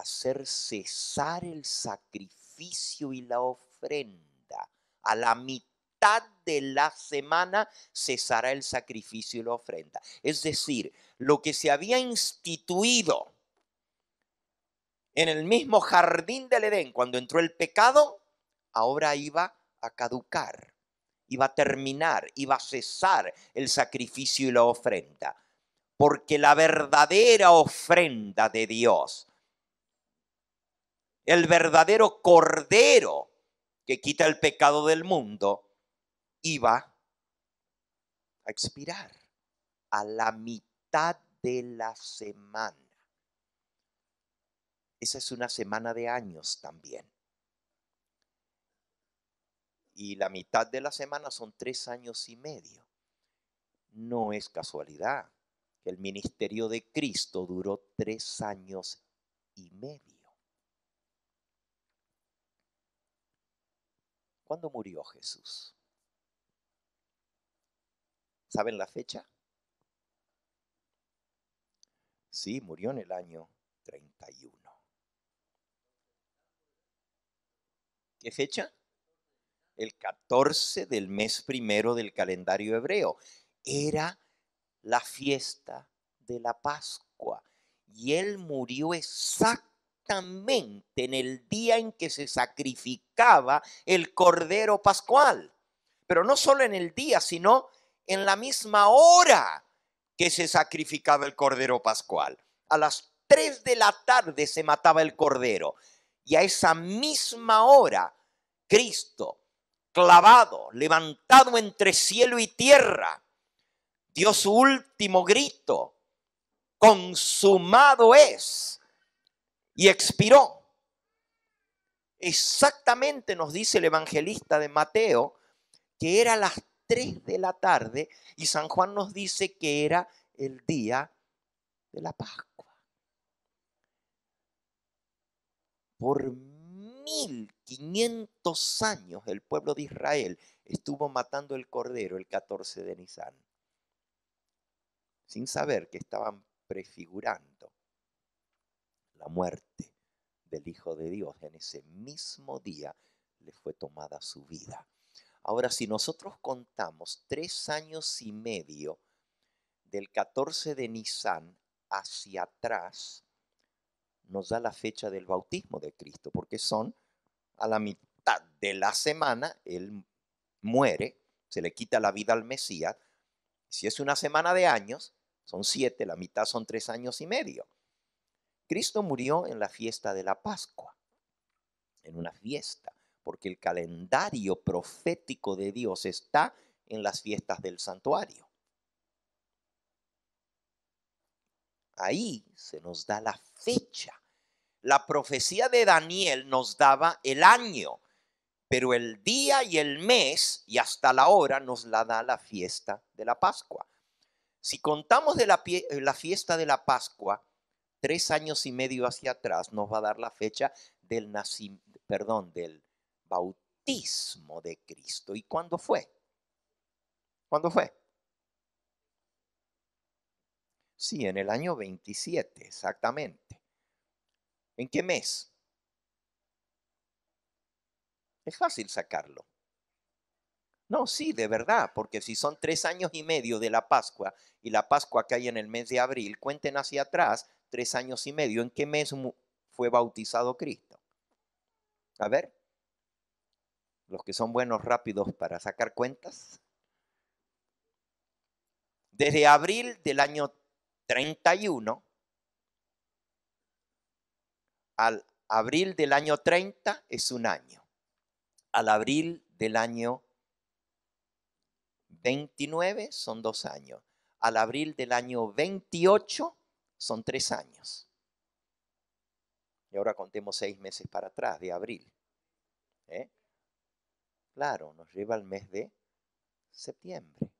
hacer cesar el sacrificio y la ofrenda a la mitad de la semana cesará el sacrificio y la ofrenda. Es decir, lo que se había instituido en el mismo jardín del Edén cuando entró el pecado, ahora iba a caducar, iba a terminar, iba a cesar el sacrificio y la ofrenda. Porque la verdadera ofrenda de Dios, el verdadero cordero que quita el pecado del mundo, iba a expirar a la mitad de la semana. Esa es una semana de años también. Y la mitad de la semana son tres años y medio. No es casualidad que el ministerio de Cristo duró tres años y medio. ¿Cuándo murió Jesús? ¿Saben la fecha? Sí, murió en el año 31. ¿Qué fecha? El 14 del mes primero del calendario hebreo. Era la fiesta de la Pascua. Y él murió exactamente en el día en que se sacrificaba el Cordero Pascual. Pero no solo en el día, sino en la misma hora que se sacrificaba el cordero pascual. A las 3 de la tarde se mataba el cordero y a esa misma hora Cristo, clavado, levantado entre cielo y tierra, dio su último grito, consumado es, y expiró. Exactamente nos dice el evangelista de Mateo que era las 3 de la tarde y San Juan nos dice que era el día de la Pascua. Por 1500 años el pueblo de Israel estuvo matando el cordero el 14 de Nisan, sin saber que estaban prefigurando la muerte del Hijo de Dios. En ese mismo día le fue tomada su vida. Ahora, si nosotros contamos tres años y medio del 14 de Nisan hacia atrás, nos da la fecha del bautismo de Cristo, porque son a la mitad de la semana, Él muere, se le quita la vida al Mesías. Si es una semana de años, son siete, la mitad son tres años y medio. Cristo murió en la fiesta de la Pascua, en una fiesta porque el calendario profético de Dios está en las fiestas del santuario. Ahí se nos da la fecha. La profecía de Daniel nos daba el año, pero el día y el mes y hasta la hora nos la da la fiesta de la Pascua. Si contamos de la, la fiesta de la Pascua, tres años y medio hacia atrás, nos va a dar la fecha del nacimiento, perdón, del, bautismo de Cristo. ¿Y cuándo fue? ¿Cuándo fue? Sí, en el año 27, exactamente. ¿En qué mes? Es fácil sacarlo. No, sí, de verdad, porque si son tres años y medio de la Pascua y la Pascua que hay en el mes de abril, cuenten hacia atrás tres años y medio, ¿en qué mes fue bautizado Cristo? A ver, los que son buenos rápidos para sacar cuentas, desde abril del año 31 al abril del año 30 es un año. Al abril del año 29 son dos años. Al abril del año 28 son tres años. Y ahora contemos seis meses para atrás de abril. ¿Eh? Claro, nos lleva al mes de septiembre.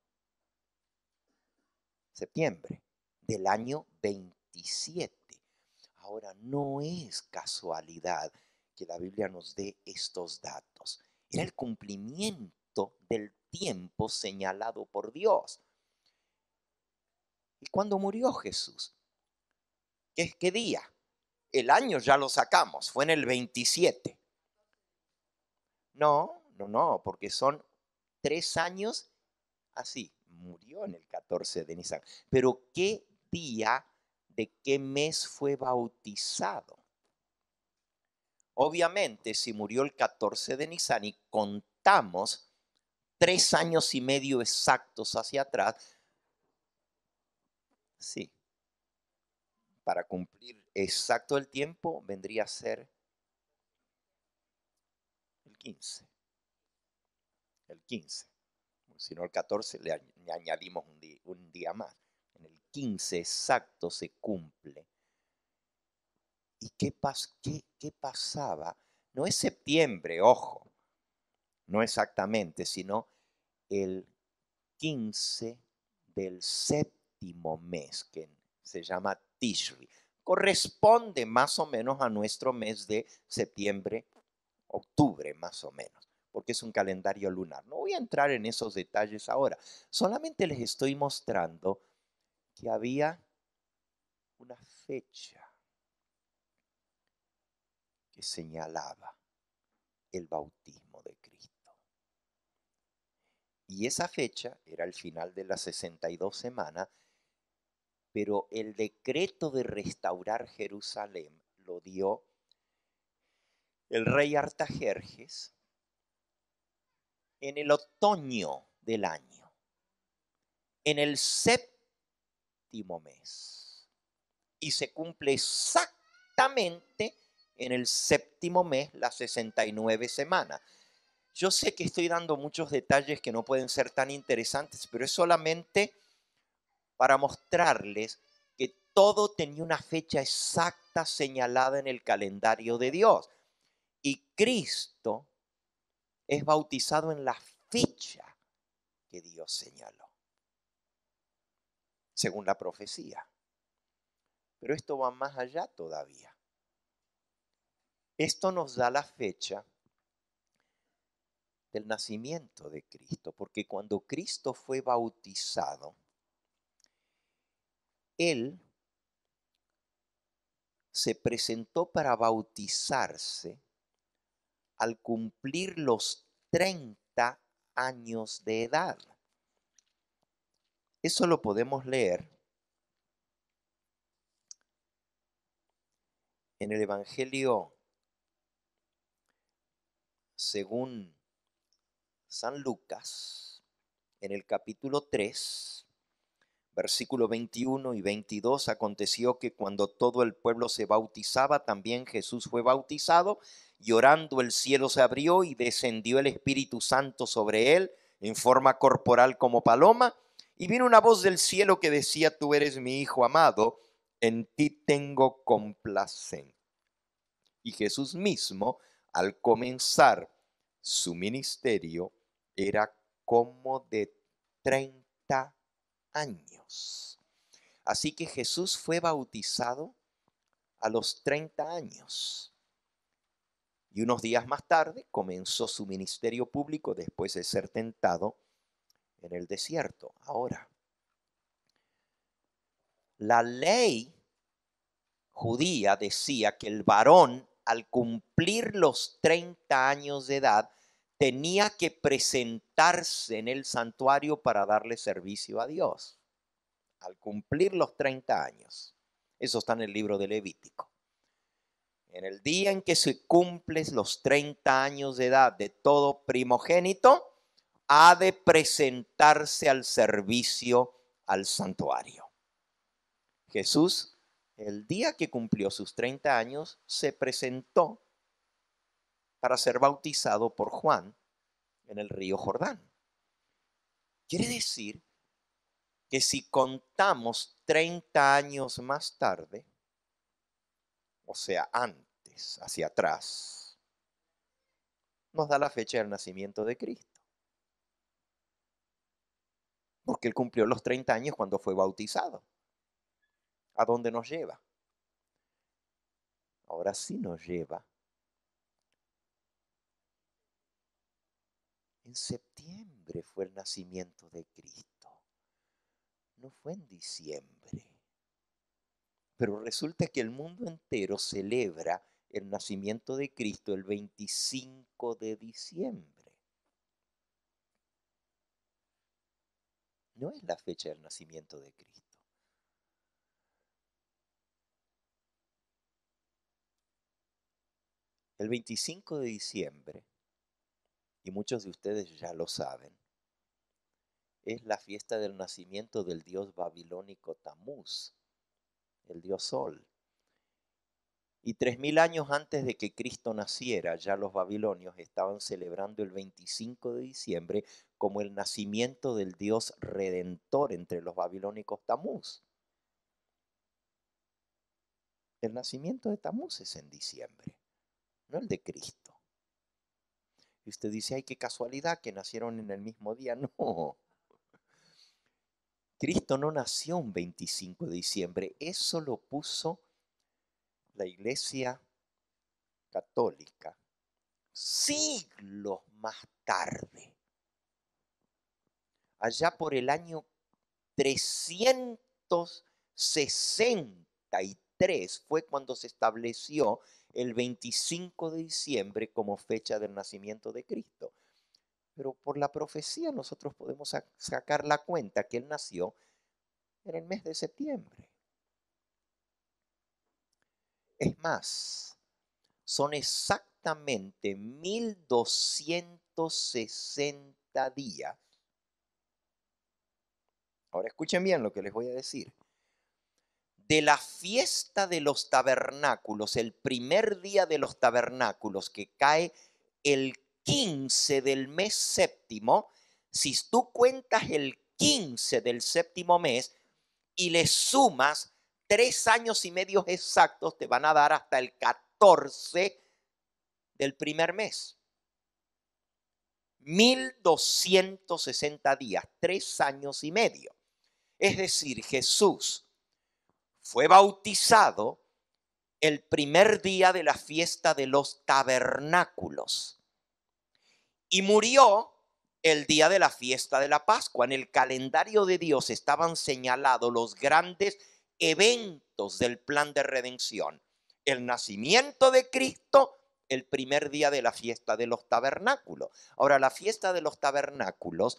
Septiembre del año 27. Ahora, no es casualidad que la Biblia nos dé estos datos. Era el cumplimiento del tiempo señalado por Dios. ¿Y cuando murió Jesús? ¿Qué, ¿Qué día? El año ya lo sacamos, fue en el 27. No, no, no, porque son tres años así. Ah, murió en el 14 de Nisan. Pero ¿qué día de qué mes fue bautizado? Obviamente, si murió el 14 de Nisan y contamos tres años y medio exactos hacia atrás, sí, para cumplir exacto el tiempo vendría a ser el 15 el 15, sino el 14 le añadimos un día, más. En el 15 exacto se cumple. ¿Y qué, qué pasaba? No es septiembre, ojo, no exactamente, sino el 15 del séptimo mes, que se llama Tishri. Corresponde más o menos a nuestro mes de septiembre, octubre, más o menos porque es un calendario lunar. No voy a entrar en esos detalles ahora, solamente les estoy mostrando que había una fecha que señalaba el bautismo de Cristo. Y esa fecha era el final de las 62 semanas, pero el decreto de restaurar Jerusalén lo dio el rey Artajerjes en el otoño del año, en el séptimo mes. Y se cumple exactamente en el séptimo mes las 69 semanas. Yo sé que estoy dando muchos detalles que no pueden ser tan interesantes, pero es solamente para mostrarles que todo tenía una fecha exacta señalada en el calendario de Dios. Y Cristo es bautizado en la fecha que Dios señaló, según la profecía. Pero esto va más allá todavía. Esto nos da la fecha del nacimiento de Cristo, porque cuando Cristo fue bautizado, Él se presentó para bautizarse al cumplir los 30 años de edad. Eso lo podemos leer en el Evangelio según San Lucas, en el capítulo 3, Versículo 21 y 22, aconteció que cuando todo el pueblo se bautizaba, también Jesús fue bautizado, llorando el cielo se abrió y descendió el Espíritu Santo sobre él en forma corporal como paloma, y vino una voz del cielo que decía, tú eres mi Hijo amado, en ti tengo complacencia. Y Jesús mismo, al comenzar su ministerio, era como de 30 años. Así que Jesús fue bautizado a los 30 años. Y unos días más tarde comenzó su ministerio público después de ser tentado en el desierto. Ahora, la ley judía decía que el varón al cumplir los 30 años de edad tenía que presentarse en el santuario para darle servicio a Dios al cumplir los 30 años. Eso está en el libro de Levítico. En el día en que se cumples los 30 años de edad de todo primogénito, ha de presentarse al servicio al santuario. Jesús, el día que cumplió sus 30 años, se presentó para ser bautizado por Juan en el río Jordán. Quiere decir que si contamos 30 años más tarde, o sea, antes, hacia atrás, nos da la fecha del nacimiento de Cristo. Porque él cumplió los 30 años cuando fue bautizado. ¿A dónde nos lleva? Ahora sí nos lleva En septiembre fue el nacimiento de Cristo, no fue en diciembre. Pero resulta que el mundo entero celebra el nacimiento de Cristo el 25 de diciembre. No es la fecha del nacimiento de Cristo. El 25 de diciembre y muchos de ustedes ya lo saben, es la fiesta del nacimiento del dios babilónico Tamuz, el dios Sol. Y tres mil años antes de que Cristo naciera, ya los babilonios estaban celebrando el 25 de diciembre como el nacimiento del dios redentor entre los babilónicos Tamuz. El nacimiento de Tamuz es en diciembre, no el de Cristo. Y usted dice, ay, qué casualidad que nacieron en el mismo día. (laughs) No. Cristo no nació un 25 de diciembre. Eso lo puso la iglesia católica siglos más tarde. Allá por el año 363 fue cuando se estableció el 25 de diciembre como fecha del nacimiento de Cristo. Pero por la profecía nosotros podemos sacar la cuenta que él nació en el mes de septiembre. Es más, son exactamente 1260 días. Ahora escuchen bien lo que les voy a decir de la fiesta de los tabernáculos, el primer día de los tabernáculos que cae el 15 del mes séptimo, si tú cuentas el 15 del séptimo mes y le sumas tres años y medio exactos, te van a dar hasta el 14 del primer mes. 1260 días, tres años y medio. Es decir, Jesús fue bautizado el primer día de la fiesta de los tabernáculos y murió el día de la fiesta de la Pascua. En el calendario de Dios estaban señalados los grandes eventos del plan de redención. El nacimiento de Cristo, el primer día de la fiesta de los tabernáculos. Ahora, la fiesta de los tabernáculos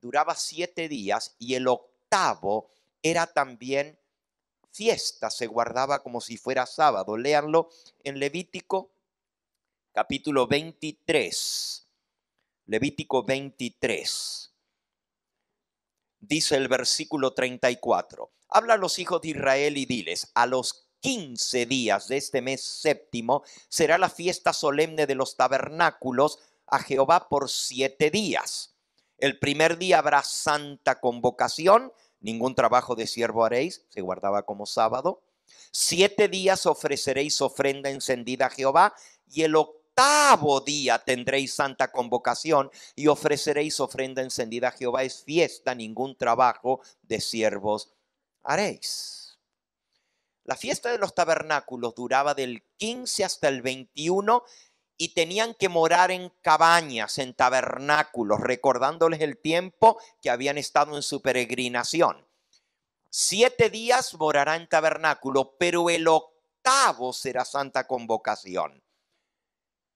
duraba siete días y el octavo era también fiesta se guardaba como si fuera sábado. Léanlo en Levítico capítulo 23. Levítico 23. Dice el versículo 34. Habla a los hijos de Israel y diles, a los 15 días de este mes séptimo será la fiesta solemne de los tabernáculos a Jehová por siete días. El primer día habrá santa convocación ningún trabajo de siervo haréis, se guardaba como sábado. Siete días ofreceréis ofrenda encendida a Jehová y el octavo día tendréis santa convocación y ofreceréis ofrenda encendida a Jehová. Es fiesta, ningún trabajo de siervos haréis. La fiesta de los tabernáculos duraba del 15 hasta el 21 y tenían que morar en cabañas, en tabernáculos, recordándoles el tiempo que habían estado en su peregrinación. Siete días morará en tabernáculo, pero el octavo será santa convocación.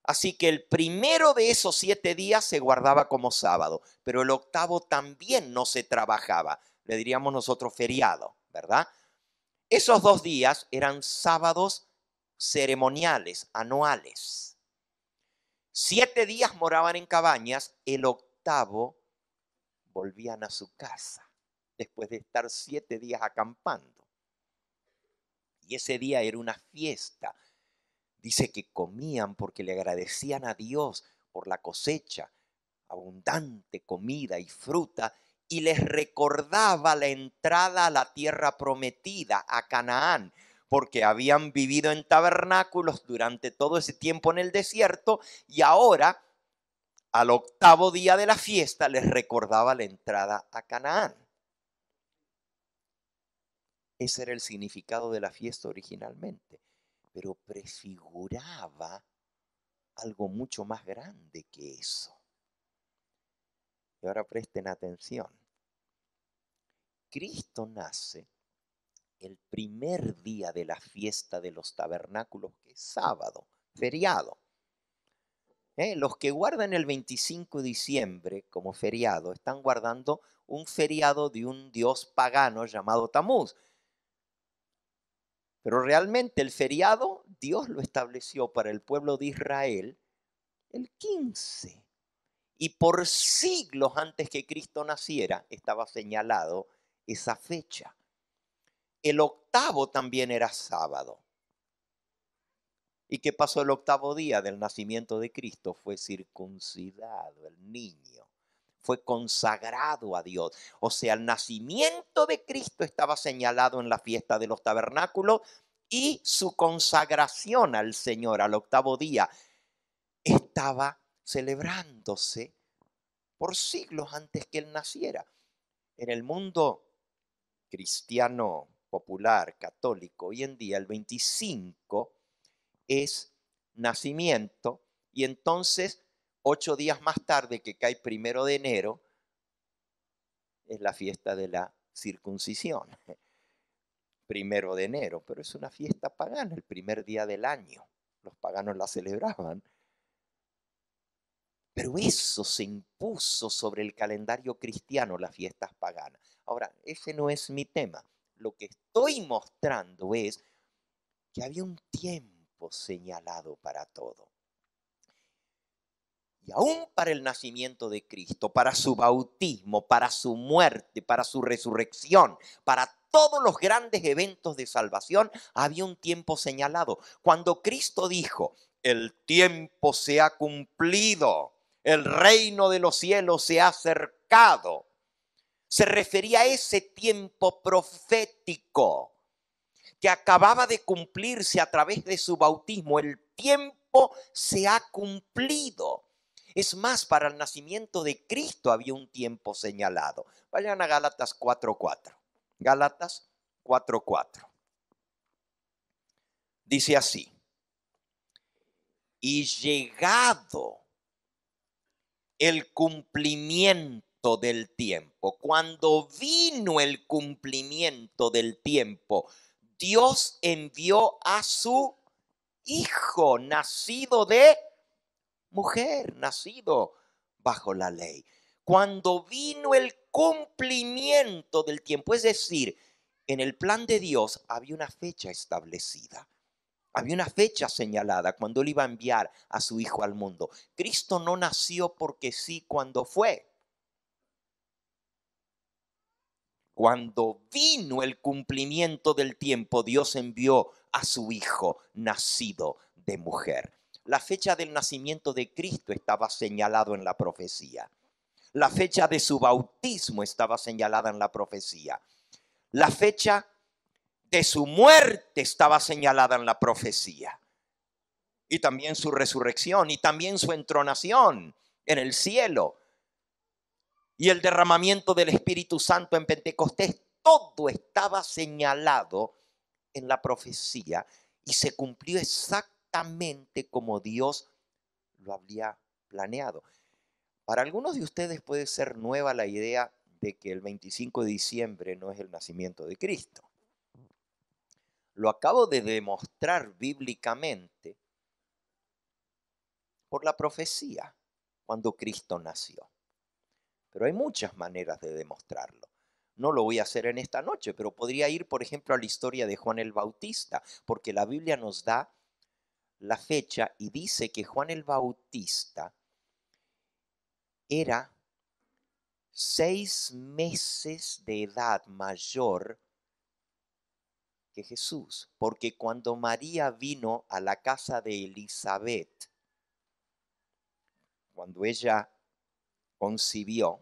Así que el primero de esos siete días se guardaba como sábado, pero el octavo también no se trabajaba, le diríamos nosotros feriado, ¿verdad? Esos dos días eran sábados ceremoniales, anuales. Siete días moraban en cabañas, el octavo volvían a su casa después de estar siete días acampando. Y ese día era una fiesta. Dice que comían porque le agradecían a Dios por la cosecha, abundante comida y fruta, y les recordaba la entrada a la tierra prometida, a Canaán porque habían vivido en tabernáculos durante todo ese tiempo en el desierto y ahora, al octavo día de la fiesta, les recordaba la entrada a Canaán. Ese era el significado de la fiesta originalmente, pero prefiguraba algo mucho más grande que eso. Y ahora presten atención. Cristo nace el primer día de la fiesta de los tabernáculos, que es sábado, feriado. ¿eh? Los que guardan el 25 de diciembre como feriado están guardando un feriado de un dios pagano llamado Tamuz. Pero realmente el feriado Dios lo estableció para el pueblo de Israel el 15. Y por siglos antes que Cristo naciera estaba señalado esa fecha el octavo también era sábado. ¿Y qué pasó el octavo día del nacimiento de Cristo? Fue circuncidado el niño, fue consagrado a Dios. O sea, el nacimiento de Cristo estaba señalado en la fiesta de los tabernáculos y su consagración al Señor al octavo día estaba celebrándose por siglos antes que él naciera. En el mundo cristiano popular católico hoy en día, el 25 es nacimiento y entonces ocho días más tarde que cae primero de enero es la fiesta de la circuncisión. (laughs) Primero de enero, pero es una fiesta pagana, el primer día del año. Los paganos la celebraban. Pero eso se impuso sobre el calendario cristiano, las fiestas paganas. Ahora, ese no es mi tema lo que estoy mostrando es que había un tiempo señalado para todo. Y aún para el nacimiento de Cristo, para su bautismo, para su muerte, para su resurrección, para todos los grandes eventos de salvación, había un tiempo señalado. Cuando Cristo dijo, el tiempo se ha cumplido, el reino de los cielos se ha acercado, se refería a ese tiempo profético que acababa de cumplirse a través de su bautismo. El tiempo se ha cumplido. Es más, para el nacimiento de Cristo había un tiempo señalado. Vayan a Gálatas 4.4. Gálatas 4.4. Dice así. Y llegado el cumplimiento del tiempo. Cuando vino el cumplimiento del tiempo, Dios envió a su hijo nacido de mujer, nacido bajo la ley. Cuando vino el cumplimiento del tiempo, es decir, en el plan de Dios había una fecha establecida. Había una fecha señalada cuando él iba a enviar a su hijo al mundo. Cristo no nació porque sí cuando fue. Cuando vino el cumplimiento del tiempo, Dios envió a su Hijo nacido de mujer. La fecha del nacimiento de Cristo estaba señalado en la profecía. La fecha de su bautismo estaba señalada en la profecía. La fecha de su muerte estaba señalada en la profecía. Y también su resurrección y también su entronación en el cielo y el derramamiento del Espíritu Santo en Pentecostés, todo estaba señalado en la profecía y se cumplió exactamente como Dios lo había planeado. Para algunos de ustedes puede ser nueva la idea de que el 25 de diciembre no es el nacimiento de Cristo. Lo acabo de demostrar bíblicamente por la profecía cuando Cristo nació pero hay muchas maneras de demostrarlo. No lo voy a hacer en esta noche, pero podría ir, por ejemplo, a la historia de Juan el Bautista, porque la Biblia nos da la fecha y dice que Juan el Bautista era seis meses de edad mayor que Jesús, porque cuando María vino a la casa de Elizabeth, cuando ella concibió,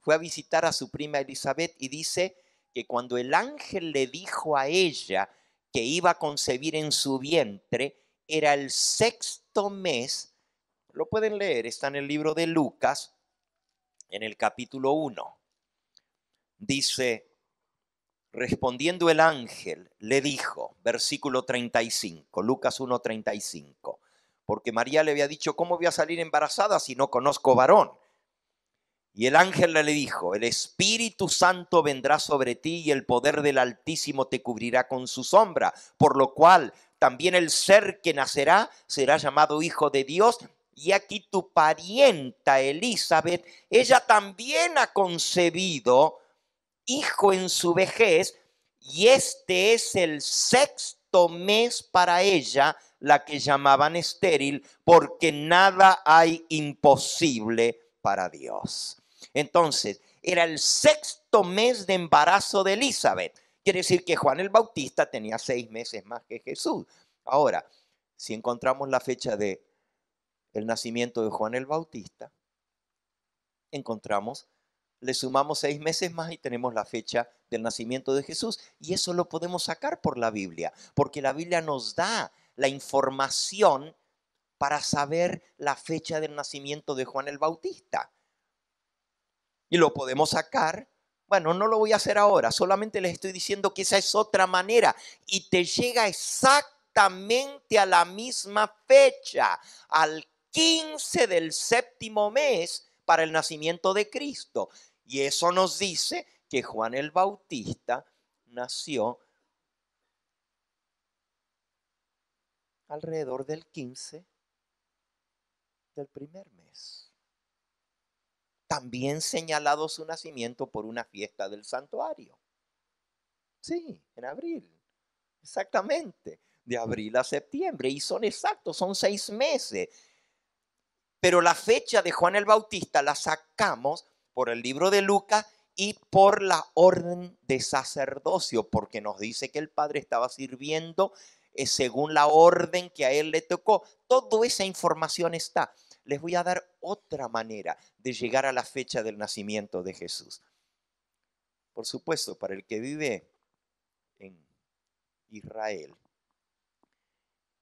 fue a visitar a su prima Elizabeth y dice que cuando el ángel le dijo a ella que iba a concebir en su vientre, era el sexto mes, lo pueden leer, está en el libro de Lucas, en el capítulo 1. Dice, respondiendo el ángel, le dijo, versículo 35, Lucas 1, porque María le había dicho, ¿cómo voy a salir embarazada si no conozco varón? Y el ángel le dijo, el Espíritu Santo vendrá sobre ti y el poder del Altísimo te cubrirá con su sombra, por lo cual también el ser que nacerá será llamado Hijo de Dios. Y aquí tu parienta Elizabeth, ella también ha concebido hijo en su vejez, y este es el sexto mes para ella, la que llamaban estéril, porque nada hay imposible para Dios. Entonces, era el sexto mes de embarazo de Elizabeth. Quiere decir que Juan el Bautista tenía seis meses más que Jesús. Ahora, si encontramos la fecha de el nacimiento de Juan el Bautista, encontramos, le sumamos seis meses más y tenemos la fecha del nacimiento de Jesús. Y eso lo podemos sacar por la Biblia, porque la Biblia nos da la información para saber la fecha del nacimiento de Juan el Bautista y lo podemos sacar. Bueno, no lo voy a hacer ahora, solamente les estoy diciendo que esa es otra manera y te llega exactamente a la misma fecha, al 15 del séptimo mes para el nacimiento de Cristo. Y eso nos dice que Juan el Bautista nació alrededor del 15 del primer mes también señalado su nacimiento por una fiesta del santuario. Sí, en abril. Exactamente. De abril a septiembre. Y son exactos, son seis meses. Pero la fecha de Juan el Bautista la sacamos por el libro de Lucas y por la orden de sacerdocio, porque nos dice que el Padre estaba sirviendo eh, según la orden que a él le tocó. Toda esa información está les voy a dar otra manera de llegar a la fecha del nacimiento de Jesús. Por supuesto, para el que vive en Israel,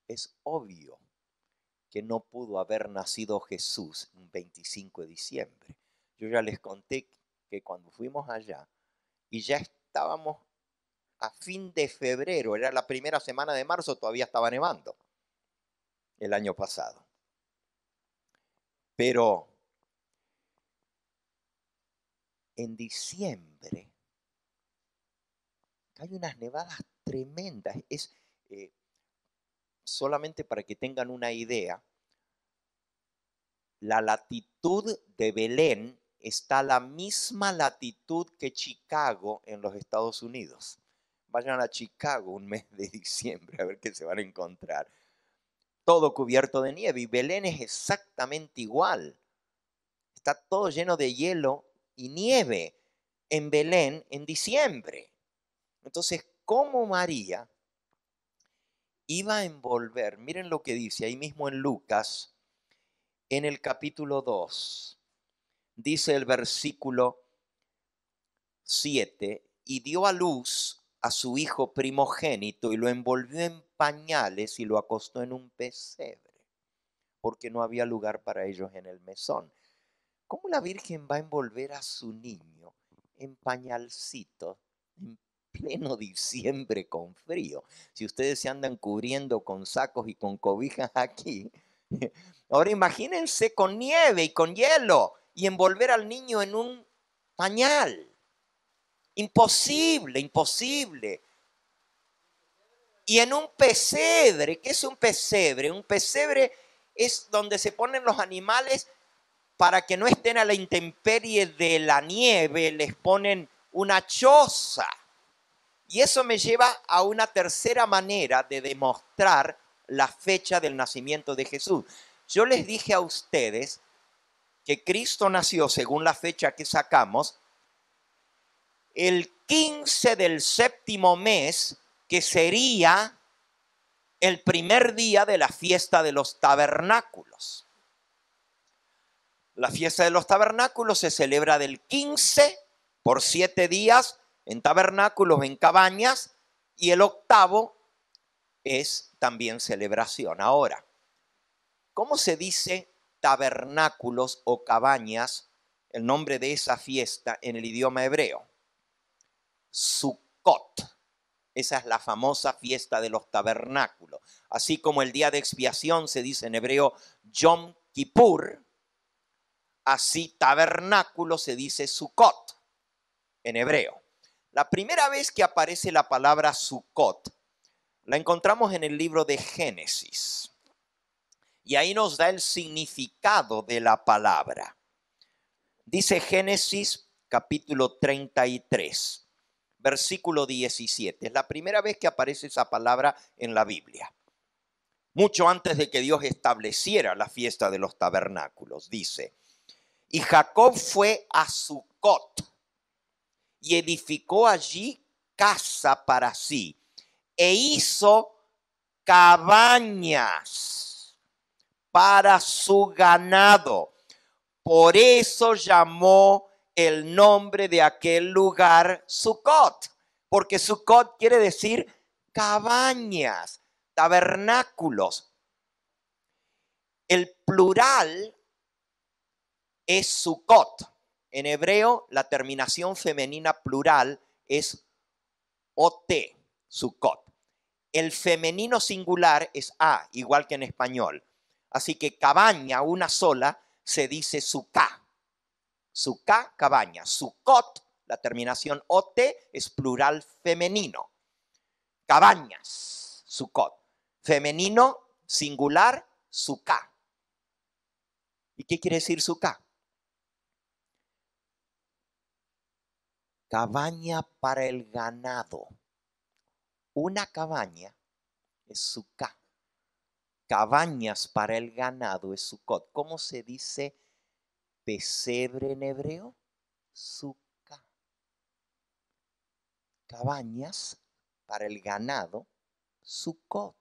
es obvio que no pudo haber nacido Jesús un 25 de diciembre. Yo ya les conté que cuando fuimos allá y ya estábamos a fin de febrero, era la primera semana de marzo, todavía estaba nevando el año pasado. Pero en diciembre hay unas nevadas tremendas. Es eh, solamente para que tengan una idea, la latitud de Belén está a la misma latitud que Chicago en los Estados Unidos. Vayan a Chicago un mes de diciembre a ver qué se van a encontrar todo cubierto de nieve. Y Belén es exactamente igual. Está todo lleno de hielo y nieve en Belén en diciembre. Entonces, ¿cómo María iba a envolver? Miren lo que dice ahí mismo en Lucas, en el capítulo 2. Dice el versículo 7, y dio a luz a su hijo primogénito y lo envolvió en pañales y lo acostó en un pesebre, porque no había lugar para ellos en el mesón. ¿Cómo la Virgen va a envolver a su niño en pañalcitos en pleno diciembre con frío? Si ustedes se andan cubriendo con sacos y con cobijas aquí, (laughs) ahora imagínense con nieve y con hielo y envolver al niño en un pañal. Imposible, imposible y en un pesebre. ¿Qué es un pesebre? Un pesebre es donde se ponen los animales para que no estén a la intemperie de la nieve, les ponen una choza. Y eso me lleva a una tercera manera de demostrar la fecha del nacimiento de Jesús. Yo les dije a ustedes que Cristo nació, según la fecha que sacamos, el 15 del séptimo mes que sería el primer día de la fiesta de los tabernáculos. La fiesta de los tabernáculos se celebra del 15 por siete días en tabernáculos, en cabañas, y el octavo es también celebración. Ahora, ¿cómo se dice tabernáculos o cabañas, el nombre de esa fiesta en el idioma hebreo? Sukkot. Esa es la famosa fiesta de los tabernáculos. Así como el día de expiación se dice en hebreo Yom Kippur, así tabernáculo se dice Sukkot en hebreo. La primera vez que aparece la palabra Sukkot la encontramos en el libro de Génesis. Y ahí nos da el significado de la palabra. Dice Génesis capítulo 33 versículo 17. Es la primera vez que aparece esa palabra en la Biblia. Mucho antes de que Dios estableciera la fiesta de los tabernáculos, dice. Y Jacob fue a cot y edificó allí casa para sí e hizo cabañas para su ganado. Por eso llamó el nombre de aquel lugar Sucot, porque Sucot quiere decir cabañas, tabernáculos. El plural es Sucot. En hebreo, la terminación femenina plural es OT, Sucot. El femenino singular es A, igual que en español. Así que cabaña, una sola, se dice Sukkot Suká, cabaña. Sukot, la terminación ote, es plural femenino. Cabañas, Sukot. Femenino, singular, Suká. ¿Y qué quiere decir Suká? Cabaña para el ganado. Una cabaña es Suká. Cabañas para el ganado es sukot. ¿Cómo se dice pesebre en hebreo, suca Cabañas para el ganado, sucot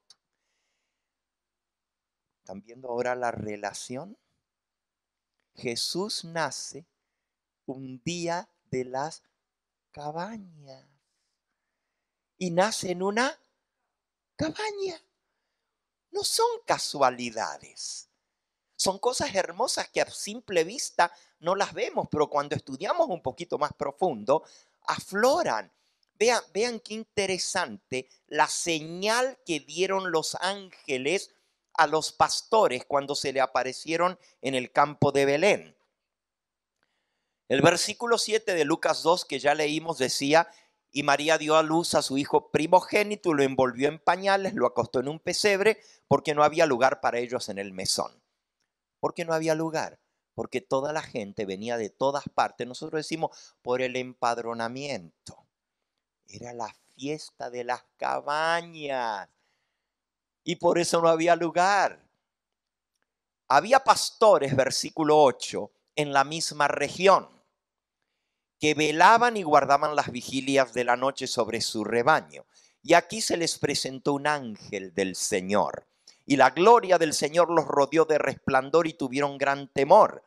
¿Están viendo ahora la relación? Jesús nace un día de las cabañas y nace en una cabaña. No son casualidades. Son cosas hermosas que a simple vista no las vemos, pero cuando estudiamos un poquito más profundo, afloran. Vean, qué interesante la señal que dieron los ángeles a los pastores cuando se le aparecieron en el campo de Belén. El versículo 7 de Lucas 2 que ya leímos decía, y María dio a luz a su hijo primogénito, lo envolvió en pañales, lo acostó en un pesebre, porque no había lugar para ellos en el mesón porque no había lugar, porque toda la gente venía de todas partes. Nosotros decimos por el empadronamiento. Era la fiesta de las cabañas y por eso no había lugar. Había pastores, versículo 8, en la misma región, que velaban y guardaban las vigilias de la noche sobre su rebaño. Y aquí se les presentó un ángel del Señor, y la gloria del Señor los rodeó de resplandor y tuvieron gran temor.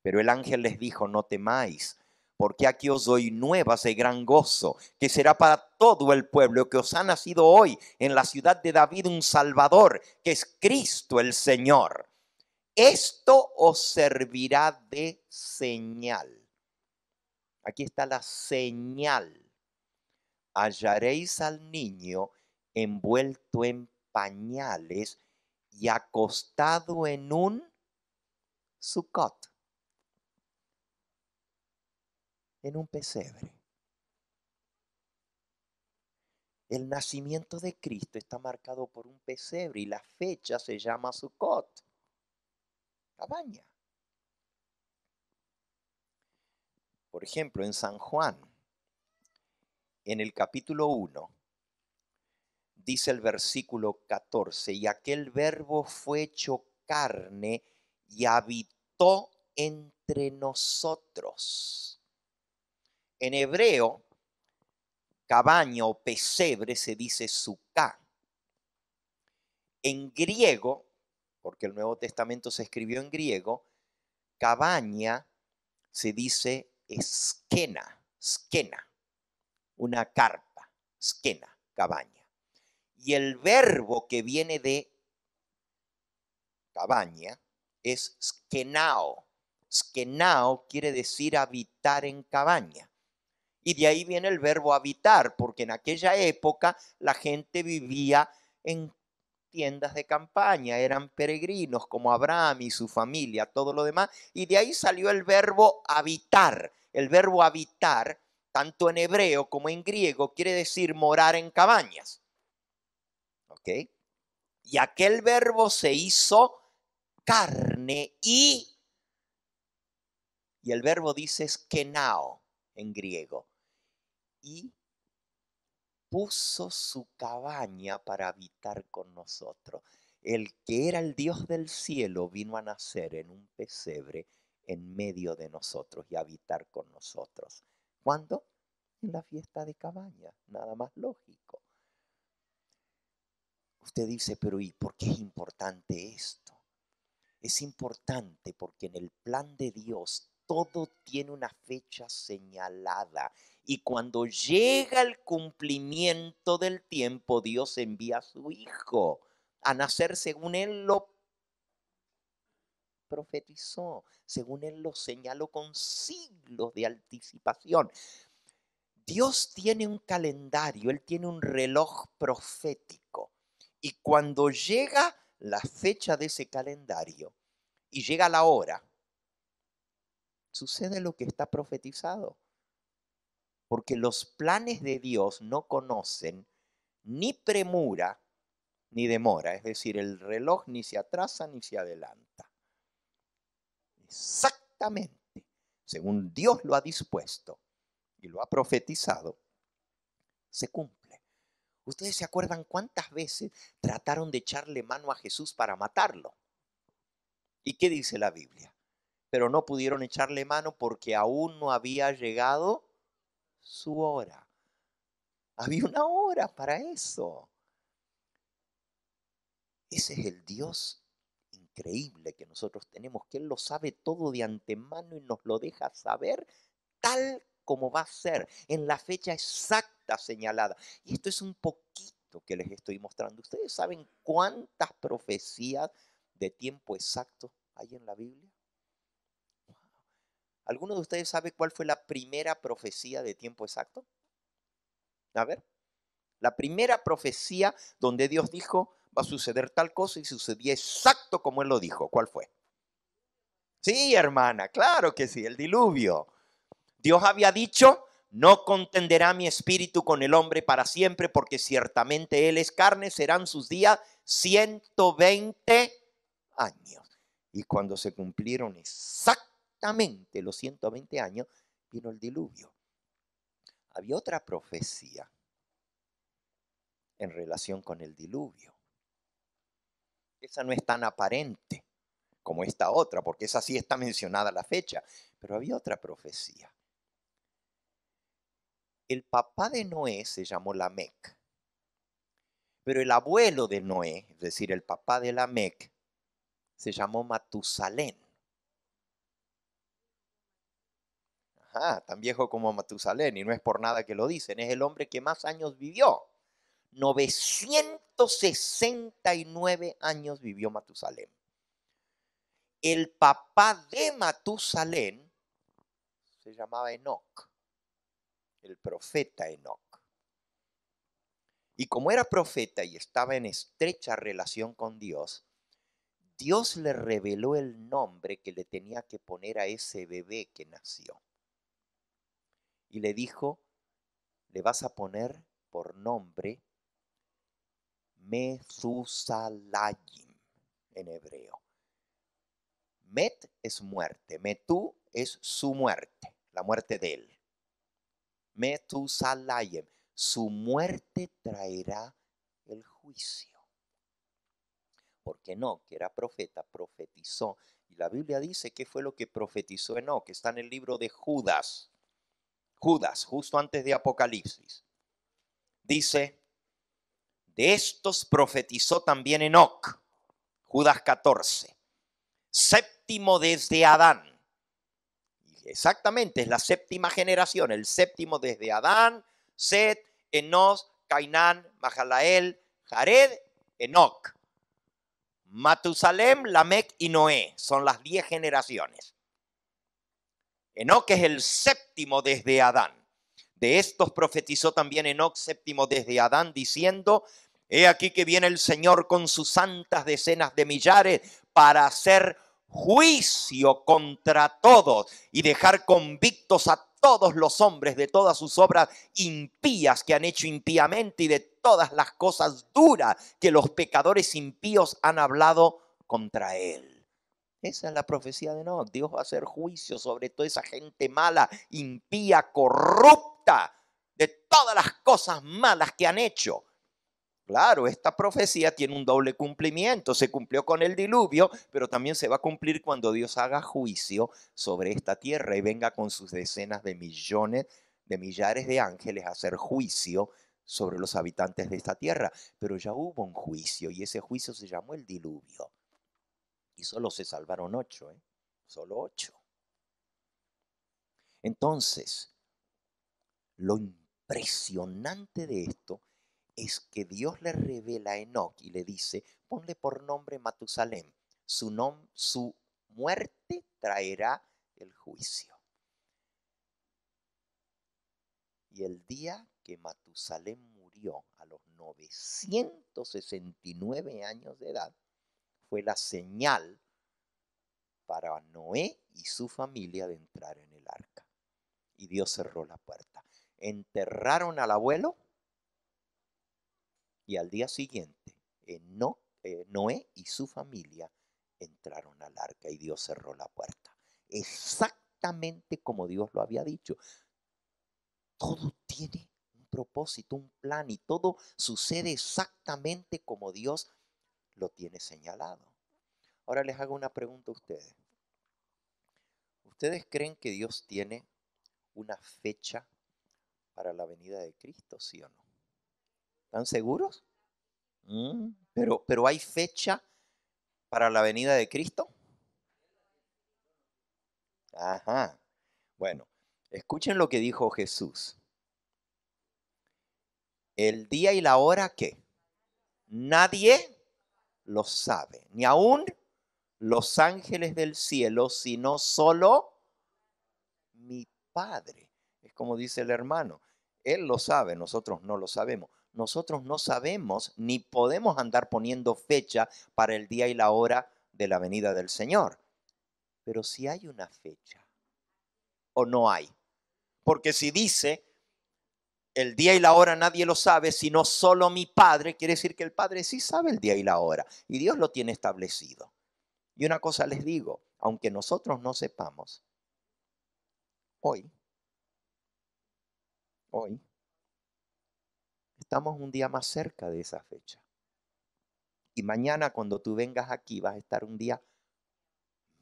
Pero el ángel les dijo, no temáis, porque aquí os doy nuevas de gran gozo, que será para todo el pueblo, que os ha nacido hoy en la ciudad de David un Salvador, que es Cristo el Señor. Esto os servirá de señal. Aquí está la señal. Hallaréis al niño envuelto en pañales y acostado en un sucot, en un pesebre. El nacimiento de Cristo está marcado por un pesebre y la fecha se llama Sukkot, cabaña. Por ejemplo, en San Juan, en el capítulo 1, dice el versículo 14, y aquel verbo fue hecho carne y habitó entre nosotros. En hebreo, cabaña o pesebre se dice suca. En griego, porque el Nuevo Testamento se escribió en griego, cabaña se dice esquena, esquena, una carpa, esquena, cabaña. Y el verbo que viene de cabaña es skenao. Skenao quiere decir habitar en cabaña. Y de ahí viene el verbo habitar, porque en aquella época la gente vivía en tiendas de campaña, eran peregrinos como Abraham y su familia, todo lo demás. Y de ahí salió el verbo habitar. El verbo habitar, tanto en hebreo como en griego, quiere decir morar en cabañas. Y aquel verbo se hizo carne y... Y el verbo dice es kenao en griego. Y puso su cabaña para habitar con nosotros. El que era el Dios del cielo vino a nacer en un pesebre en medio de nosotros y a habitar con nosotros. ¿Cuándo? En la fiesta de cabaña, nada más lógico. Usted dice, pero ¿y por qué es importante esto? Es importante porque en el plan de Dios todo tiene una fecha señalada y cuando llega el cumplimiento del tiempo, Dios envía a su Hijo a nacer según Él lo profetizó, según Él lo señaló con siglos de anticipación. Dios tiene un calendario, Él tiene un reloj profético. Y cuando llega la fecha de ese calendario y llega la hora, sucede lo que está profetizado. Porque los planes de Dios no conocen ni premura ni demora. Es decir, el reloj ni se atrasa ni se adelanta. Exactamente, según Dios lo ha dispuesto y lo ha profetizado, se cumple. ¿Ustedes se acuerdan cuántas veces trataron de echarle mano a Jesús para matarlo? ¿Y qué dice la Biblia? Pero no pudieron echarle mano porque aún no había llegado su hora. Había una hora para eso. Ese es el Dios increíble que nosotros tenemos, que Él lo sabe todo de antemano y nos lo deja saber tal como va a ser, en la fecha exacta está señalada. Y esto es un poquito que les estoy mostrando. ¿Ustedes saben cuántas profecías de tiempo exacto hay en la Biblia? ¿Alguno de ustedes sabe cuál fue la primera profecía de tiempo exacto? A ver, la primera profecía donde Dios dijo va a suceder tal cosa y sucedió exacto como Él lo dijo. ¿Cuál fue? Sí, hermana, claro que sí, el diluvio. Dios había dicho no contenderá mi espíritu con el hombre para siempre, porque ciertamente él es carne, serán sus días 120 años. Y cuando se cumplieron exactamente los 120 años, vino el diluvio. Había otra profecía en relación con el diluvio. Esa no es tan aparente como esta otra, porque esa sí está mencionada la fecha, pero había otra profecía el papá de Noé se llamó Lamec. Pero el abuelo de Noé, es decir, el papá de Lamec, se llamó Matusalén. Ajá, tan viejo como Matusalén, y no es por nada que lo dicen, es el hombre que más años vivió. 969 años vivió Matusalén. El papá de Matusalén se llamaba Enoch el profeta Enoch. Y como era profeta y estaba en estrecha relación con Dios, Dios le reveló el nombre que le tenía que poner a ese bebé que nació. Y le dijo, le vas a poner por nombre Mezusalayim en hebreo. Met es muerte, Metú es su muerte, la muerte de él. Metusalayem. Su muerte traerá el juicio. Porque no, que era profeta, profetizó. Y la Biblia dice qué fue lo que profetizó Enoch, está en el libro de Judas. Judas, justo antes de Apocalipsis. Dice, de estos profetizó también Enoch, Judas 14, séptimo desde Adán Exactamente, es la séptima generación, el séptimo desde Adán, Set, Enos, Cainán, Mahalael, Jared, Enoch. Matusalem, Lamec y Noé son las diez generaciones. Enoch es el séptimo desde Adán. De estos profetizó también Enoch séptimo desde Adán, diciendo, He aquí que viene el Señor con sus santas decenas de millares para hacer juicio contra todos y dejar convictos a todos los hombres de todas sus obras impías que han hecho impíamente y de todas las cosas duras que los pecadores impíos han hablado contra él. Esa es la profecía de no Dios va a hacer juicio sobre toda esa gente mala, impía, corrupta, de todas las cosas malas que han hecho. Claro, esta profecía tiene un doble cumplimiento. Se cumplió con el diluvio, pero también se va a cumplir cuando Dios haga juicio sobre esta tierra y venga con sus decenas de millones, de millares de ángeles a hacer juicio sobre los habitantes de esta tierra. Pero ya hubo un juicio y ese juicio se llamó el diluvio. Y solo se salvaron ocho, ¿eh? Solo ocho. Entonces, lo impresionante de esto es que Dios le revela a Enoch y le dice, ponle por nombre Matusalem, su, su muerte traerá el juicio. Y el día que Matusalem murió a los 969 años de edad, fue la señal para Noé y su familia de entrar en el arca. Y Dios cerró la puerta. Enterraron al abuelo y al día siguiente, Noé y su familia entraron al arca y Dios cerró la puerta. Exactamente como Dios lo había dicho. Todo tiene un propósito, un plan y todo sucede exactamente como Dios lo tiene señalado. Ahora les hago una pregunta a ustedes. ¿Ustedes creen que Dios tiene una fecha para la venida de Cristo, sí o no? ¿Están seguros? Mm. pero, pero hay fecha para la venida de Cristo. Ajá. Bueno, escuchen lo que dijo Jesús. El día y la hora que nadie lo sabe, ni aún los ángeles del cielo, sino solo mi Padre. Es como dice el hermano, Él lo sabe, nosotros no lo sabemos nosotros no sabemos ni podemos andar poniendo fecha para el día y la hora de la venida del Señor. Pero si hay una fecha o no hay. Porque si dice, el día y la hora nadie lo sabe, sino solo mi Padre, quiere decir que el Padre sí sabe el día y la hora. Y Dios lo tiene establecido. Y una cosa les digo, aunque nosotros no sepamos, hoy, hoy, Estamos un día más cerca de esa fecha. Y mañana cuando tú vengas aquí vas a estar un día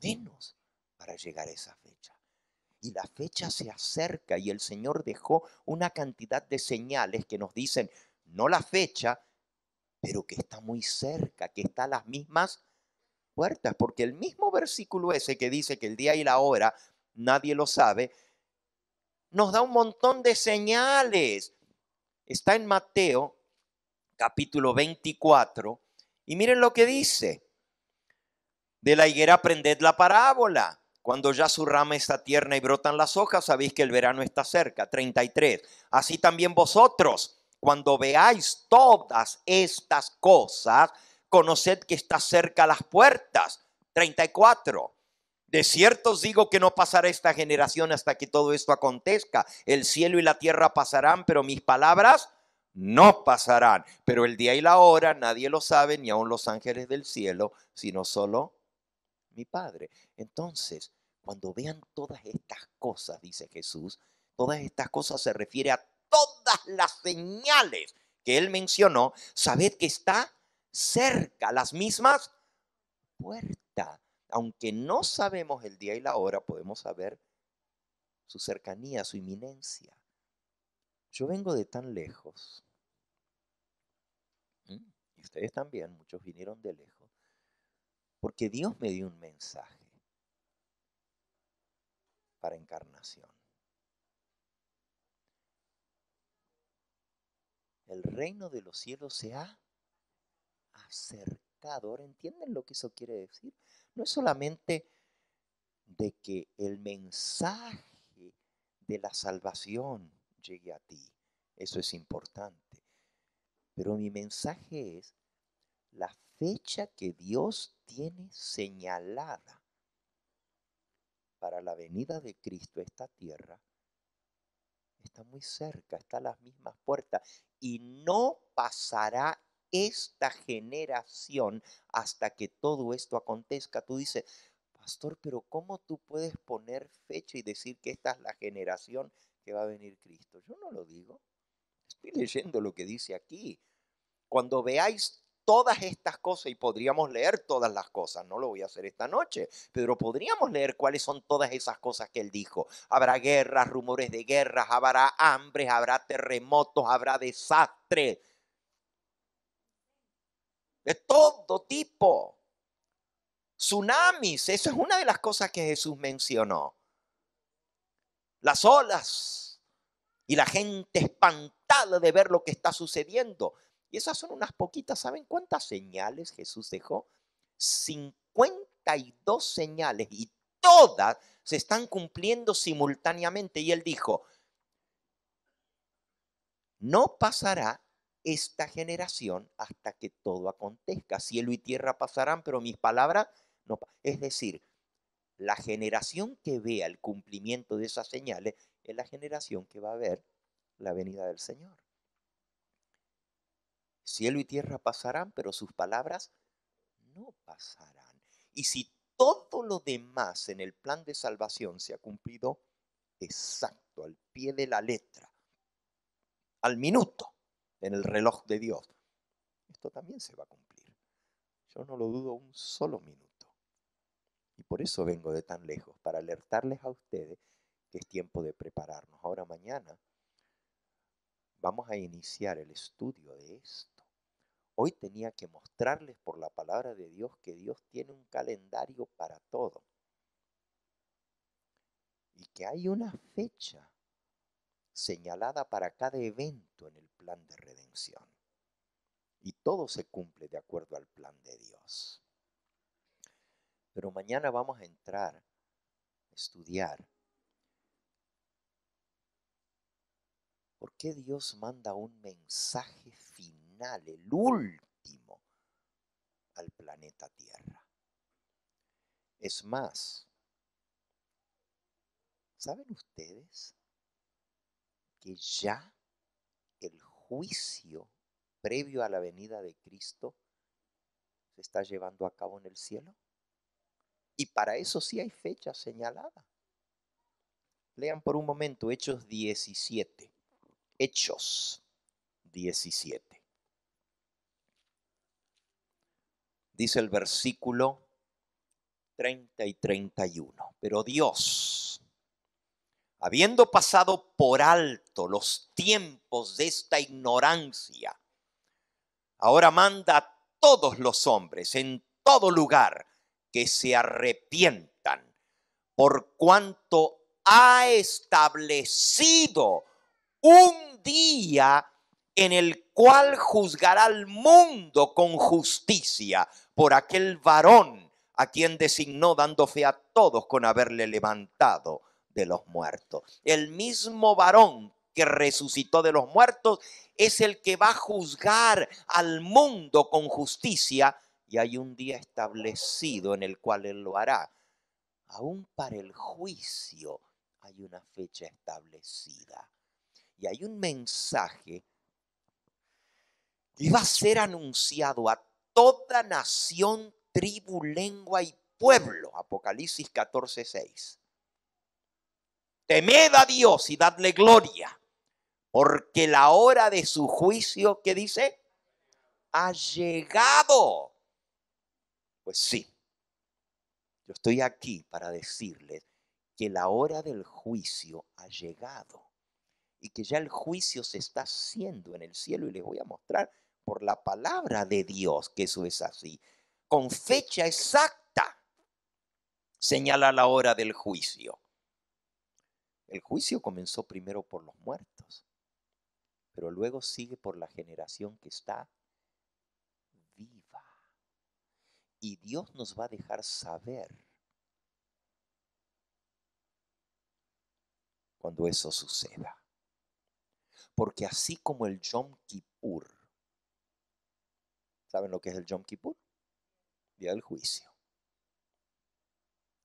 menos para llegar a esa fecha. Y la fecha se acerca y el Señor dejó una cantidad de señales que nos dicen, no la fecha, pero que está muy cerca, que está las mismas puertas, porque el mismo versículo ese que dice que el día y la hora nadie lo sabe, nos da un montón de señales Está en Mateo capítulo 24 y miren lo que dice. De la higuera aprended la parábola. Cuando ya su rama está tierna y brotan las hojas, sabéis que el verano está cerca. 33. Así también vosotros, cuando veáis todas estas cosas, conoced que está cerca las puertas. 34. De cierto os digo que no pasará esta generación hasta que todo esto acontezca. El cielo y la tierra pasarán, pero mis palabras no pasarán. Pero el día y la hora nadie lo sabe, ni aun los ángeles del cielo, sino solo mi Padre. Entonces, cuando vean todas estas cosas, dice Jesús, todas estas cosas se refiere a todas las señales que él mencionó, sabed que está cerca, las mismas puertas aunque no sabemos el día y la hora, podemos saber su cercanía, su inminencia. Yo vengo de tan lejos, mm, y ustedes también, muchos vinieron de lejos, porque Dios me dio un mensaje para encarnación. El reino de los cielos se ha acercado Ahora ¿Entienden lo que eso quiere decir? No es solamente de que el mensaje de la salvación llegue a ti. Eso es importante. Pero mi mensaje es la fecha que Dios tiene señalada para la venida de Cristo a esta tierra está muy cerca, está a las mismas puertas y no pasará esta generación hasta que todo esto acontezca. Tú dices, pastor, pero ¿cómo tú puedes poner fecha y decir que esta es la generación que va a venir Cristo? Yo no lo digo. Estoy leyendo lo que dice aquí. Cuando veáis todas estas cosas, y podríamos leer todas las cosas, no lo voy a hacer esta noche, pero podríamos leer cuáles son todas esas cosas que él dijo. Habrá guerras, rumores de guerras, habrá hambres, habrá terremotos, habrá desastre de todo tipo. Tsunamis, eso es una de las cosas que Jesús mencionó. Las olas y la gente espantada de ver lo que está sucediendo. Y esas son unas poquitas. ¿Saben cuántas señales Jesús dejó? 52 señales y todas se están cumpliendo simultáneamente. Y él dijo, no pasará esta generación hasta que todo acontezca. Cielo y tierra pasarán, pero mis palabras no. Es decir, la generación que vea el cumplimiento de esas señales es la generación que va a ver la venida del Señor. Cielo y tierra pasarán, pero sus palabras no pasarán. Y si todo lo demás en el plan de salvación se ha cumplido exacto, al pie de la letra, al minuto, en el reloj de Dios. Esto también se va a cumplir. Yo no lo dudo un solo minuto. Y por eso vengo de tan lejos, para alertarles a ustedes que es tiempo de prepararnos. Ahora mañana vamos a iniciar el estudio de esto. Hoy tenía que mostrarles por la palabra de Dios que Dios tiene un calendario para todo. Y que hay una fecha señalada para cada evento en el plan de redención. Y todo se cumple de acuerdo al plan de Dios. Pero mañana vamos a entrar, a estudiar. ¿Por qué Dios manda un mensaje final, el último, al planeta Tierra? Es más, ¿saben ustedes? que ya el juicio previo a la venida de Cristo se está llevando a cabo en el cielo? Y para eso sí hay fecha señalada. Lean por un momento Hechos 17. Hechos 17. Dice el versículo 30 y 31. Pero Dios habiendo pasado por alto los tiempos de esta ignorancia, ahora manda a todos los hombres en todo lugar que se arrepientan por cuanto ha establecido un día en el cual juzgará al mundo con justicia por aquel varón a quien designó dando fe a todos con haberle levantado de los muertos. El mismo varón que resucitó de los muertos es el que va a juzgar al mundo con justicia y hay un día establecido en el cual él lo hará. Aún para el juicio hay una fecha establecida y hay un mensaje que va a ser anunciado a toda nación, tribu, lengua y pueblo. Apocalipsis 14.6 Temed a Dios y dadle gloria, porque la hora de su juicio, ¿qué dice? Ha llegado. Pues sí, yo estoy aquí para decirles que la hora del juicio ha llegado y que ya el juicio se está haciendo en el cielo y les voy a mostrar por la palabra de Dios que eso es así, con fecha exacta señala la hora del juicio. El juicio comenzó primero por los muertos, pero luego sigue por la generación que está viva. Y Dios nos va a dejar saber cuando eso suceda. Porque así como el Yom Kippur, ¿saben lo que es el Yom Kippur? Día del juicio.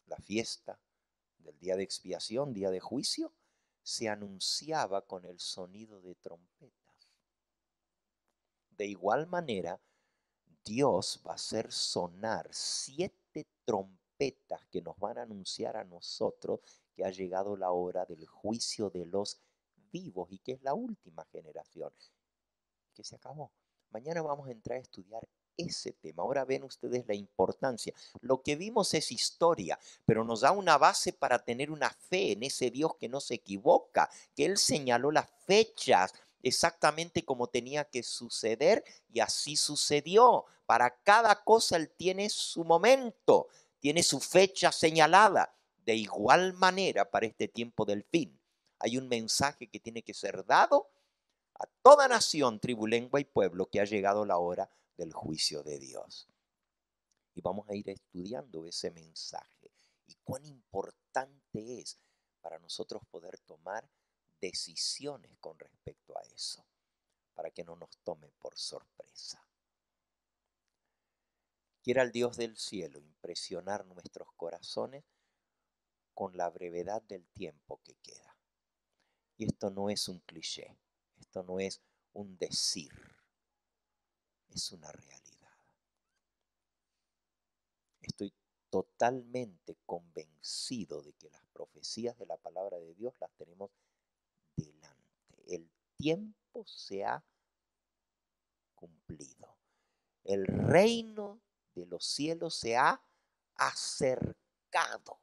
La fiesta del día de expiación, día de juicio, se anunciaba con el sonido de trompetas. De igual manera, Dios va a hacer sonar siete trompetas que nos van a anunciar a nosotros que ha llegado la hora del juicio de los vivos y que es la última generación, que se acabó. Mañana vamos a entrar a estudiar ese tema. Ahora ven ustedes la importancia. Lo que vimos es historia, pero nos da una base para tener una fe en ese Dios que no se equivoca, que Él señaló las fechas exactamente como tenía que suceder y así sucedió. Para cada cosa Él tiene su momento, tiene su fecha señalada. De igual manera, para este tiempo del fin, hay un mensaje que tiene que ser dado a toda nación, tribu, lengua y pueblo que ha llegado la hora del juicio de Dios. Y vamos a ir estudiando ese mensaje y cuán importante es para nosotros poder tomar decisiones con respecto a eso, para que no nos tome por sorpresa. Quiera el Dios del cielo impresionar nuestros corazones con la brevedad del tiempo que queda. Y esto no es un cliché, esto no es un decir es una realidad. Estoy totalmente convencido de que las profecías de la palabra de Dios las tenemos delante. El tiempo se ha cumplido. El reino de los cielos se ha acercado.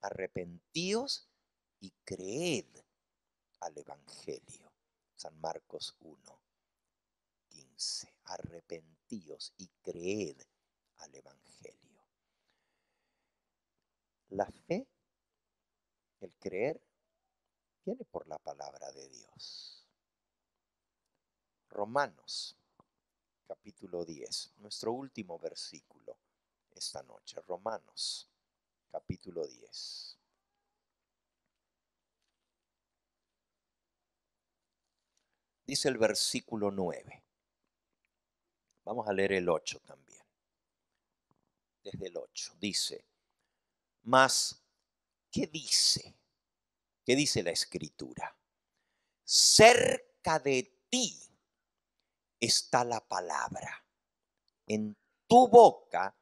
Arrepentíos y creed al Evangelio. San Marcos 1. 15. Arrepentíos y creed al Evangelio. La fe, el creer, viene por la palabra de Dios. Romanos, capítulo 10, nuestro último versículo esta noche. Romanos, capítulo 10. Dice el versículo 9. Vamos a leer el 8 también. Desde el 8 dice, mas, ¿qué dice? ¿Qué dice la escritura? Cerca de ti está la palabra, en tu boca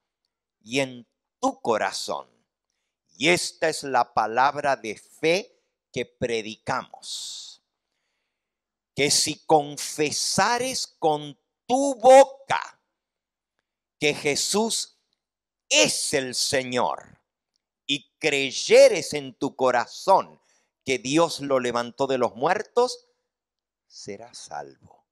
y en tu corazón. Y esta es la palabra de fe que predicamos. Que si confesares con tu boca que Jesús es el Señor y creyeres en tu corazón que Dios lo levantó de los muertos, serás salvo.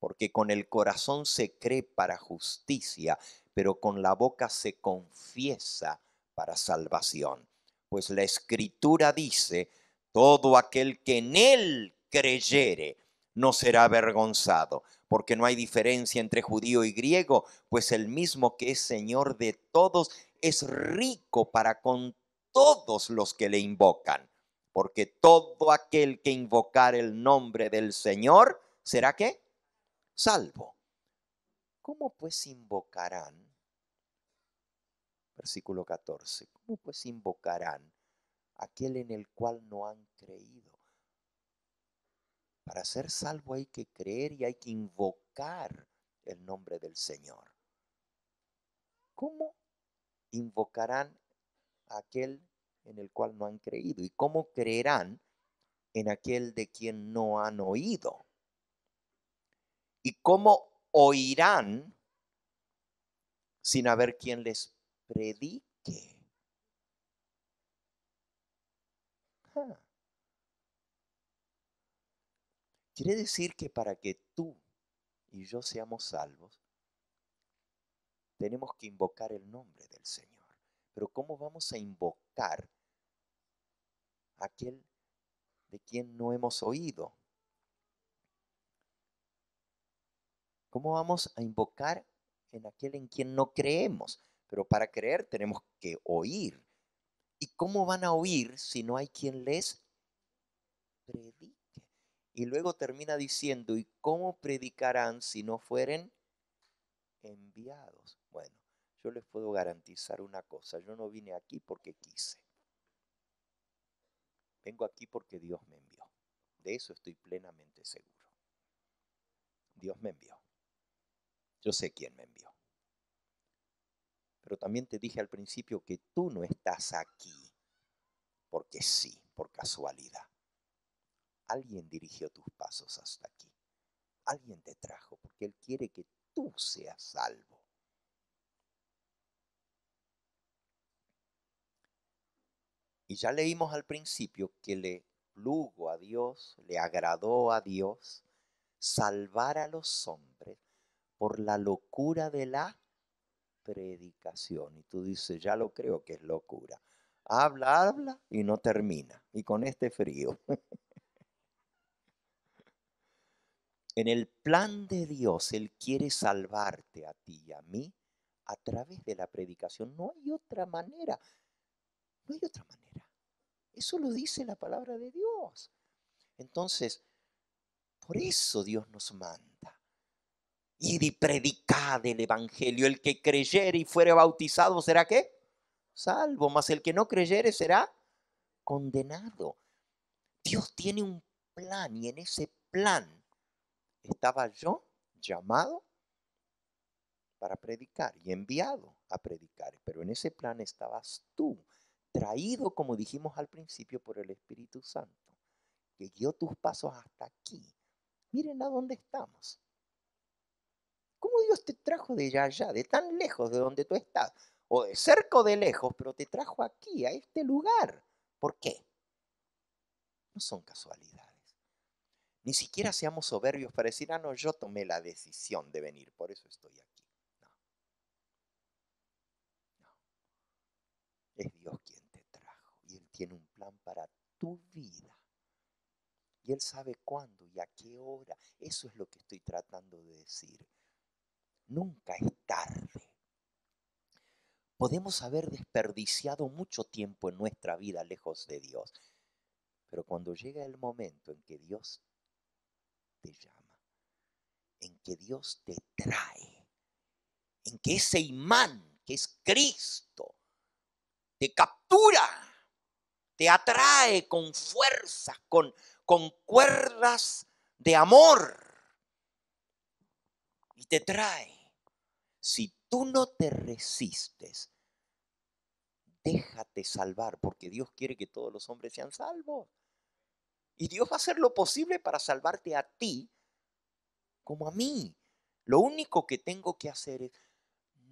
Porque con el corazón se cree para justicia, pero con la boca se confiesa para salvación. Pues la escritura dice, todo aquel que en él creyere no será avergonzado porque no hay diferencia entre judío y griego, pues el mismo que es Señor de todos es rico para con todos los que le invocan, porque todo aquel que invocar el nombre del Señor, ¿será qué? Salvo. ¿Cómo pues invocarán? Versículo 14. ¿Cómo pues invocarán aquel en el cual no han creído? Para ser salvo hay que creer y hay que invocar el nombre del Señor. ¿Cómo invocarán a aquel en el cual no han creído? ¿Y cómo creerán en aquel de quien no han oído? ¿Y cómo oirán sin haber quien les predique? Ah. Quiere decir que para que tú y yo seamos salvos, tenemos que invocar el nombre del Señor. Pero ¿cómo vamos a invocar a aquel de quien no hemos oído? ¿Cómo vamos a invocar en aquel en quien no creemos? Pero para creer tenemos que oír. ¿Y cómo van a oír si no hay quien les predique? Y luego termina diciendo, ¿y cómo predicarán si no fueren enviados? Bueno, yo les puedo garantizar una cosa, yo no vine aquí porque quise. Vengo aquí porque Dios me envió. De eso estoy plenamente seguro. Dios me envió. Yo sé quién me envió. Pero también te dije al principio que tú no estás aquí porque sí, por casualidad. Alguien dirigió tus pasos hasta aquí. Alguien te trajo porque Él quiere que tú seas salvo. Y ya leímos al principio que le plugo a Dios, le agradó a Dios salvar a los hombres por la locura de la predicación. Y tú dices, ya lo creo que es locura. Habla, habla y no termina. Y con este frío. (laughs) En el plan de Dios, Él quiere salvarte a ti y a mí a través de la predicación. No hay otra manera. No hay otra manera. Eso lo dice la palabra de Dios. Entonces, por eso Dios nos manda. Y y predicad el Evangelio. El que creyere y fuere bautizado será qué? Salvo. Mas el que no creyere será condenado. Dios tiene un plan y en ese plan estaba yo llamado para predicar y enviado a predicar, pero en ese plan estabas tú, traído, como dijimos al principio, por el Espíritu Santo, que guió tus pasos hasta aquí. Miren a dónde estamos. ¿Cómo Dios te trajo de allá, de tan lejos de donde tú estás? O de cerco, de lejos, pero te trajo aquí, a este lugar. ¿Por qué? No son casualidades. Ni siquiera seamos soberbios para decir, ah, no, yo tomé la decisión de venir, por eso estoy aquí. No. Es Dios quien te trajo y Él tiene un plan para tu vida. Y Él sabe cuándo y a qué hora. Eso es lo que estoy tratando de decir. Nunca es tarde. Podemos haber desperdiciado mucho tiempo en nuestra vida lejos de Dios. Pero cuando llega el momento en que Dios te llama, en que Dios te trae, en que ese imán que es Cristo te captura, te atrae con fuerzas, con, con cuerdas de amor y te trae. Si tú no te resistes, déjate salvar, porque Dios quiere que todos los hombres sean salvos. Y Dios va a hacer lo posible para salvarte a ti como a mí. Lo único que tengo que hacer es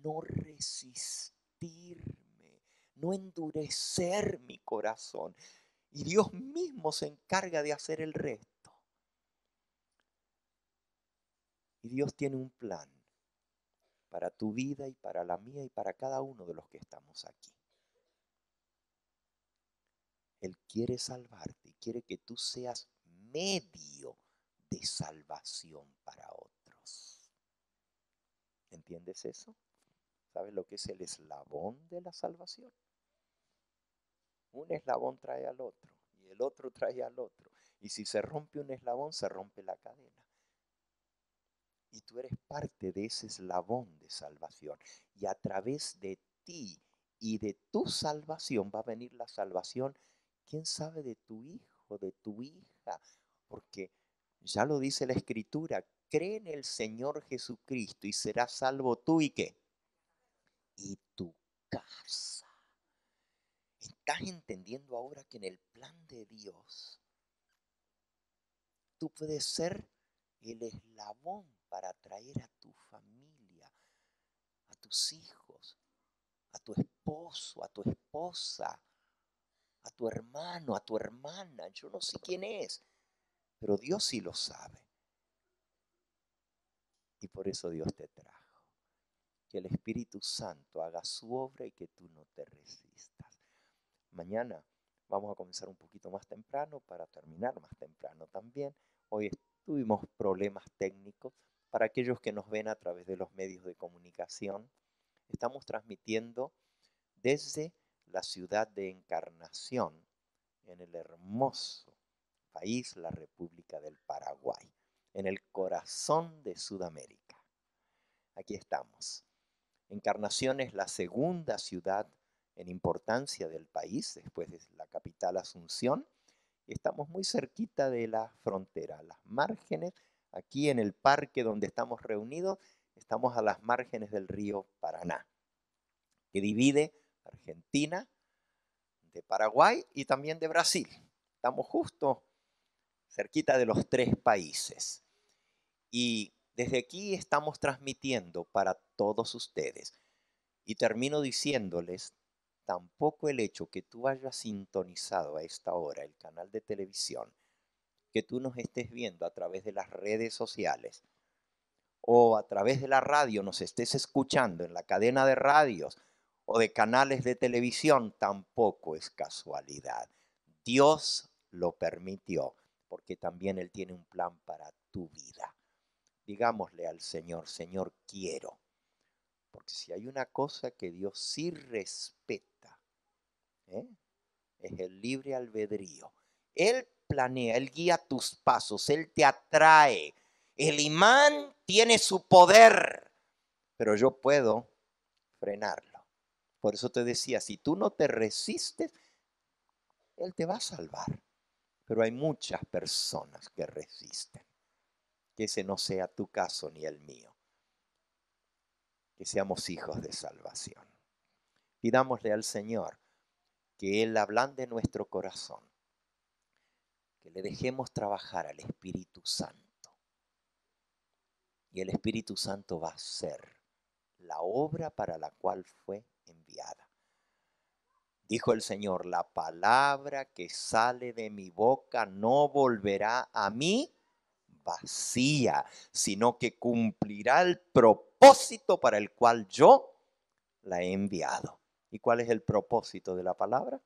no resistirme, no endurecer mi corazón. Y Dios mismo se encarga de hacer el resto. Y Dios tiene un plan para tu vida y para la mía y para cada uno de los que estamos aquí. Él quiere salvarte, y quiere que tú seas medio de salvación para otros. ¿Entiendes eso? ¿Sabes lo que es el eslabón de la salvación? Un eslabón trae al otro y el otro trae al otro. Y si se rompe un eslabón, se rompe la cadena. Y tú eres parte de ese eslabón de salvación. Y a través de ti y de tu salvación va a venir la salvación ¿Quién sabe de tu hijo, de tu hija? Porque ya lo dice la escritura, cree en el Señor Jesucristo y serás salvo tú y qué? Y tu casa. ¿Estás entendiendo ahora que en el plan de Dios tú puedes ser el eslabón para atraer a tu familia, a tus hijos, a tu esposo, a tu esposa, a tu hermano, a tu hermana. Yo no sé quién es, pero Dios sí lo sabe. Y por eso Dios te trajo. Que el Espíritu Santo haga su obra y que tú no te resistas. Mañana vamos a comenzar un poquito más temprano para terminar más temprano también. Hoy tuvimos problemas técnicos. Para aquellos que nos ven a través de los medios de comunicación, estamos transmitiendo desde la ciudad de Encarnación, en el hermoso país, la República del Paraguay, en el corazón de Sudamérica. Aquí estamos. Encarnación es la segunda ciudad en importancia del país, después de la capital Asunción, estamos muy cerquita de la frontera, las márgenes, aquí en el parque donde estamos reunidos, estamos a las márgenes del río Paraná, que divide Argentina, de Paraguay y también de Brasil. Estamos justo cerquita de los tres países. Y desde aquí estamos transmitiendo para todos ustedes. Y termino diciéndoles, tampoco el hecho que tú hayas sintonizado a esta hora el canal de televisión, que tú nos estés viendo a través de las redes sociales o a través de la radio nos estés escuchando en la cadena de radios, o de canales de televisión tampoco es casualidad. Dios lo permitió porque también Él tiene un plan para tu vida. Digámosle al Señor, Señor, quiero. Porque si hay una cosa que Dios sí respeta, ¿eh? es el libre albedrío. Él planea, Él guía tus pasos, Él te atrae. El imán tiene su poder, pero yo puedo frenarlo. Por eso te decía, si tú no te resistes, Él te va a salvar. Pero hay muchas personas que resisten. Que ese no sea tu caso ni el mío. Que seamos hijos de salvación. Pidámosle al Señor que Él ablande nuestro corazón. Que le dejemos trabajar al Espíritu Santo. Y el Espíritu Santo va a ser la obra para la cual fue enviada. Dijo el Señor, la palabra que sale de mi boca no volverá a mí vacía, sino que cumplirá el propósito para el cual yo la he enviado. ¿Y cuál es el propósito de la palabra?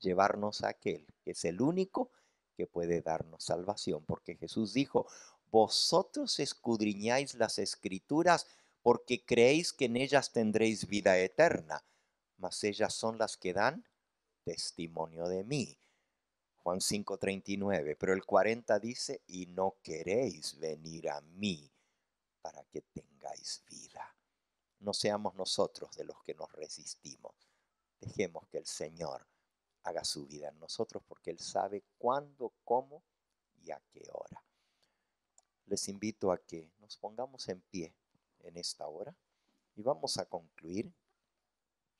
Llevarnos a aquel que es el único que puede darnos salvación, porque Jesús dijo, vosotros escudriñáis las escrituras porque creéis que en ellas tendréis vida eterna, mas ellas son las que dan testimonio de mí. Juan 5:39, pero el 40 dice, y no queréis venir a mí para que tengáis vida. No seamos nosotros de los que nos resistimos. Dejemos que el Señor haga su vida en nosotros porque Él sabe cuándo, cómo y a qué hora. Les invito a que nos pongamos en pie en esta hora. Y vamos a concluir.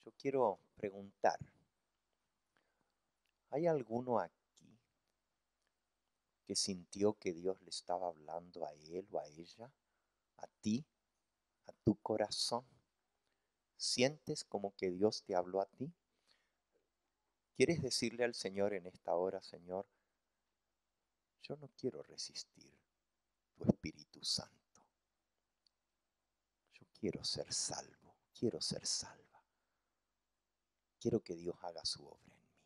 Yo quiero preguntar, ¿hay alguno aquí que sintió que Dios le estaba hablando a él o a ella, a ti, a tu corazón? ¿Sientes como que Dios te habló a ti? ¿Quieres decirle al Señor en esta hora, Señor, yo no quiero resistir tu Espíritu Santo? quiero ser salvo, quiero ser salva. Quiero que Dios haga su obra en mí.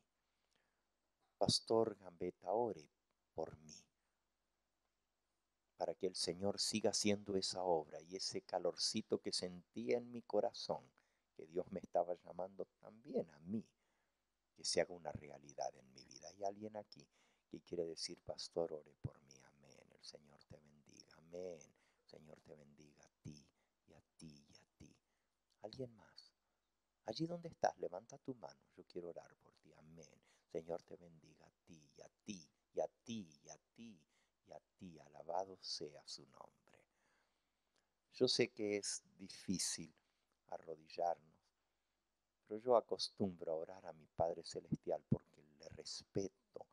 Pastor Gambetta, ore por mí, para que el Señor siga haciendo esa obra y ese calorcito que sentía en mi corazón, que Dios me estaba llamando también a mí, que se haga una realidad en mi vida. Hay alguien aquí que quiere decir, pastor, ore por mí. Amén. El Señor te bendiga. Amén. Señor te bendiga alguien más. Allí donde estás, levanta tu mano. Yo quiero orar por ti. Amén. Señor, te bendiga a ti y a ti y a ti y a ti y a ti. Alabado sea su nombre. Yo sé que es difícil arrodillarnos, pero yo acostumbro a orar a mi Padre Celestial porque le respeto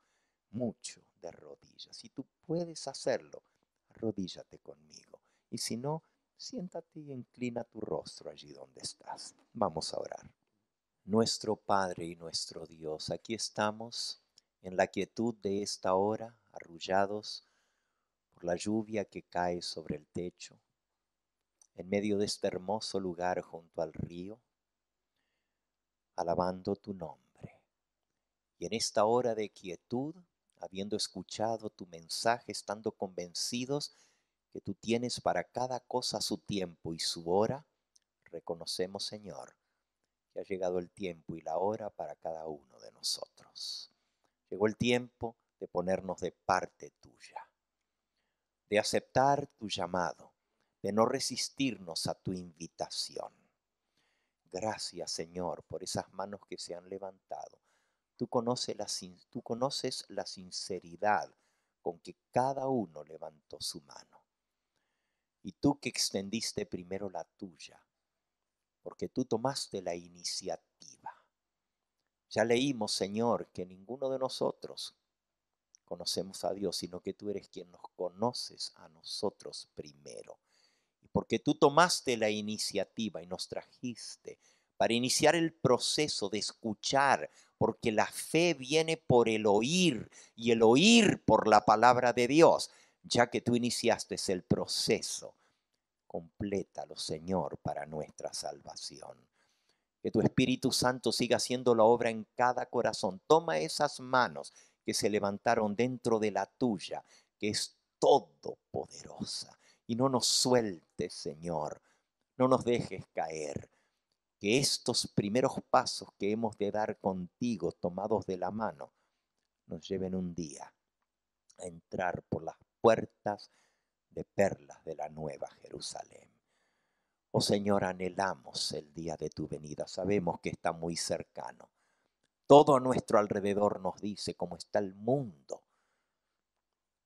mucho de rodillas. Si tú puedes hacerlo, arrodíllate conmigo. Y si no, siéntate y inclina tu rostro allí donde estás. Vamos a orar. Nuestro Padre y nuestro Dios, aquí estamos en la quietud de esta hora, arrullados por la lluvia que cae sobre el techo, en medio de este hermoso lugar junto al río, alabando tu nombre. Y en esta hora de quietud, habiendo escuchado tu mensaje, estando convencidos que tú tienes para cada cosa su tiempo y su hora, reconocemos, Señor, que ha llegado el tiempo y la hora para cada uno de nosotros. Llegó el tiempo de ponernos de parte tuya, de aceptar tu llamado, de no resistirnos a tu invitación. Gracias, Señor, por esas manos que se han levantado. Tú conoces la, tú conoces la sinceridad con que cada uno levantó su mano y tú que extendiste primero la tuya, porque tú tomaste la iniciativa. Ya leímos, Señor, que ninguno de nosotros conocemos a Dios, sino que tú eres quien nos conoces a nosotros primero. Y porque tú tomaste la iniciativa y nos trajiste para iniciar el proceso de escuchar, porque la fe viene por el oír y el oír por la palabra de Dios ya que tú iniciaste el proceso, complétalo, Señor, para nuestra salvación. Que tu Espíritu Santo siga haciendo la obra en cada corazón. Toma esas manos que se levantaron dentro de la tuya, que es todopoderosa. Y no nos sueltes, Señor. No nos dejes caer. Que estos primeros pasos que hemos de dar contigo, tomados de la mano, nos lleven un día a entrar por las puertas de perlas de la nueva Jerusalén. Oh Señor, anhelamos el día de tu venida, sabemos que está muy cercano. Todo a nuestro alrededor nos dice cómo está el mundo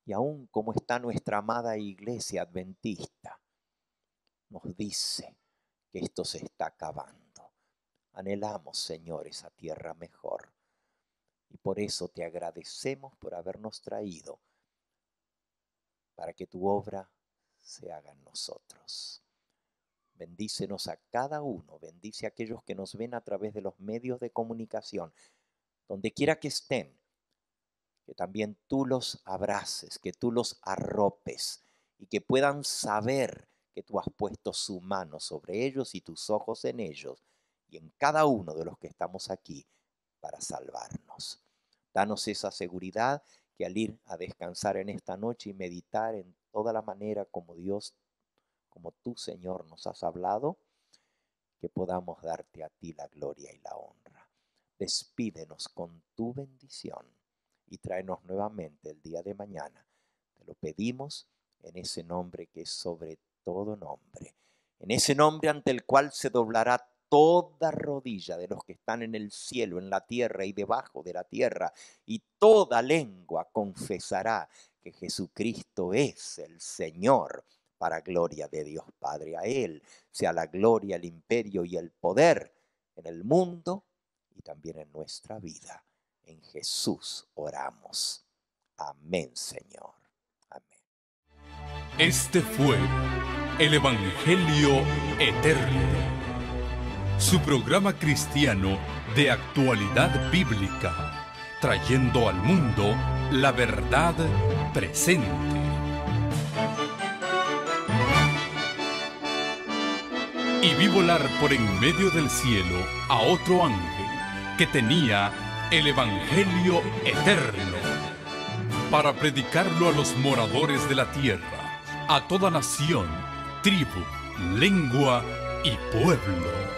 y aún cómo está nuestra amada iglesia adventista. Nos dice que esto se está acabando. Anhelamos, Señor, esa tierra mejor. Y por eso te agradecemos por habernos traído para que tu obra se haga en nosotros. Bendícenos a cada uno, bendice a aquellos que nos ven a través de los medios de comunicación, donde quiera que estén, que también tú los abraces, que tú los arropes y que puedan saber que tú has puesto su mano sobre ellos y tus ojos en ellos y en cada uno de los que estamos aquí para salvarnos. Danos esa seguridad que al ir a descansar en esta noche y meditar en toda la manera como Dios, como tú Señor nos has hablado, que podamos darte a ti la gloria y la honra. Despídenos con tu bendición y tráenos nuevamente el día de mañana. Te lo pedimos en ese nombre que es sobre todo nombre, en ese nombre ante el cual se doblará toda rodilla de los que están en el cielo, en la tierra y debajo de la tierra, y toda lengua confesará que Jesucristo es el Señor, para gloria de Dios Padre. A Él sea la gloria, el imperio y el poder en el mundo y también en nuestra vida. En Jesús oramos. Amén, Señor. Amén. Este fue el Evangelio Eterno su programa cristiano de actualidad bíblica, trayendo al mundo la verdad presente. Y vi volar por en medio del cielo a otro ángel que tenía el Evangelio eterno para predicarlo a los moradores de la tierra, a toda nación, tribu, lengua y pueblo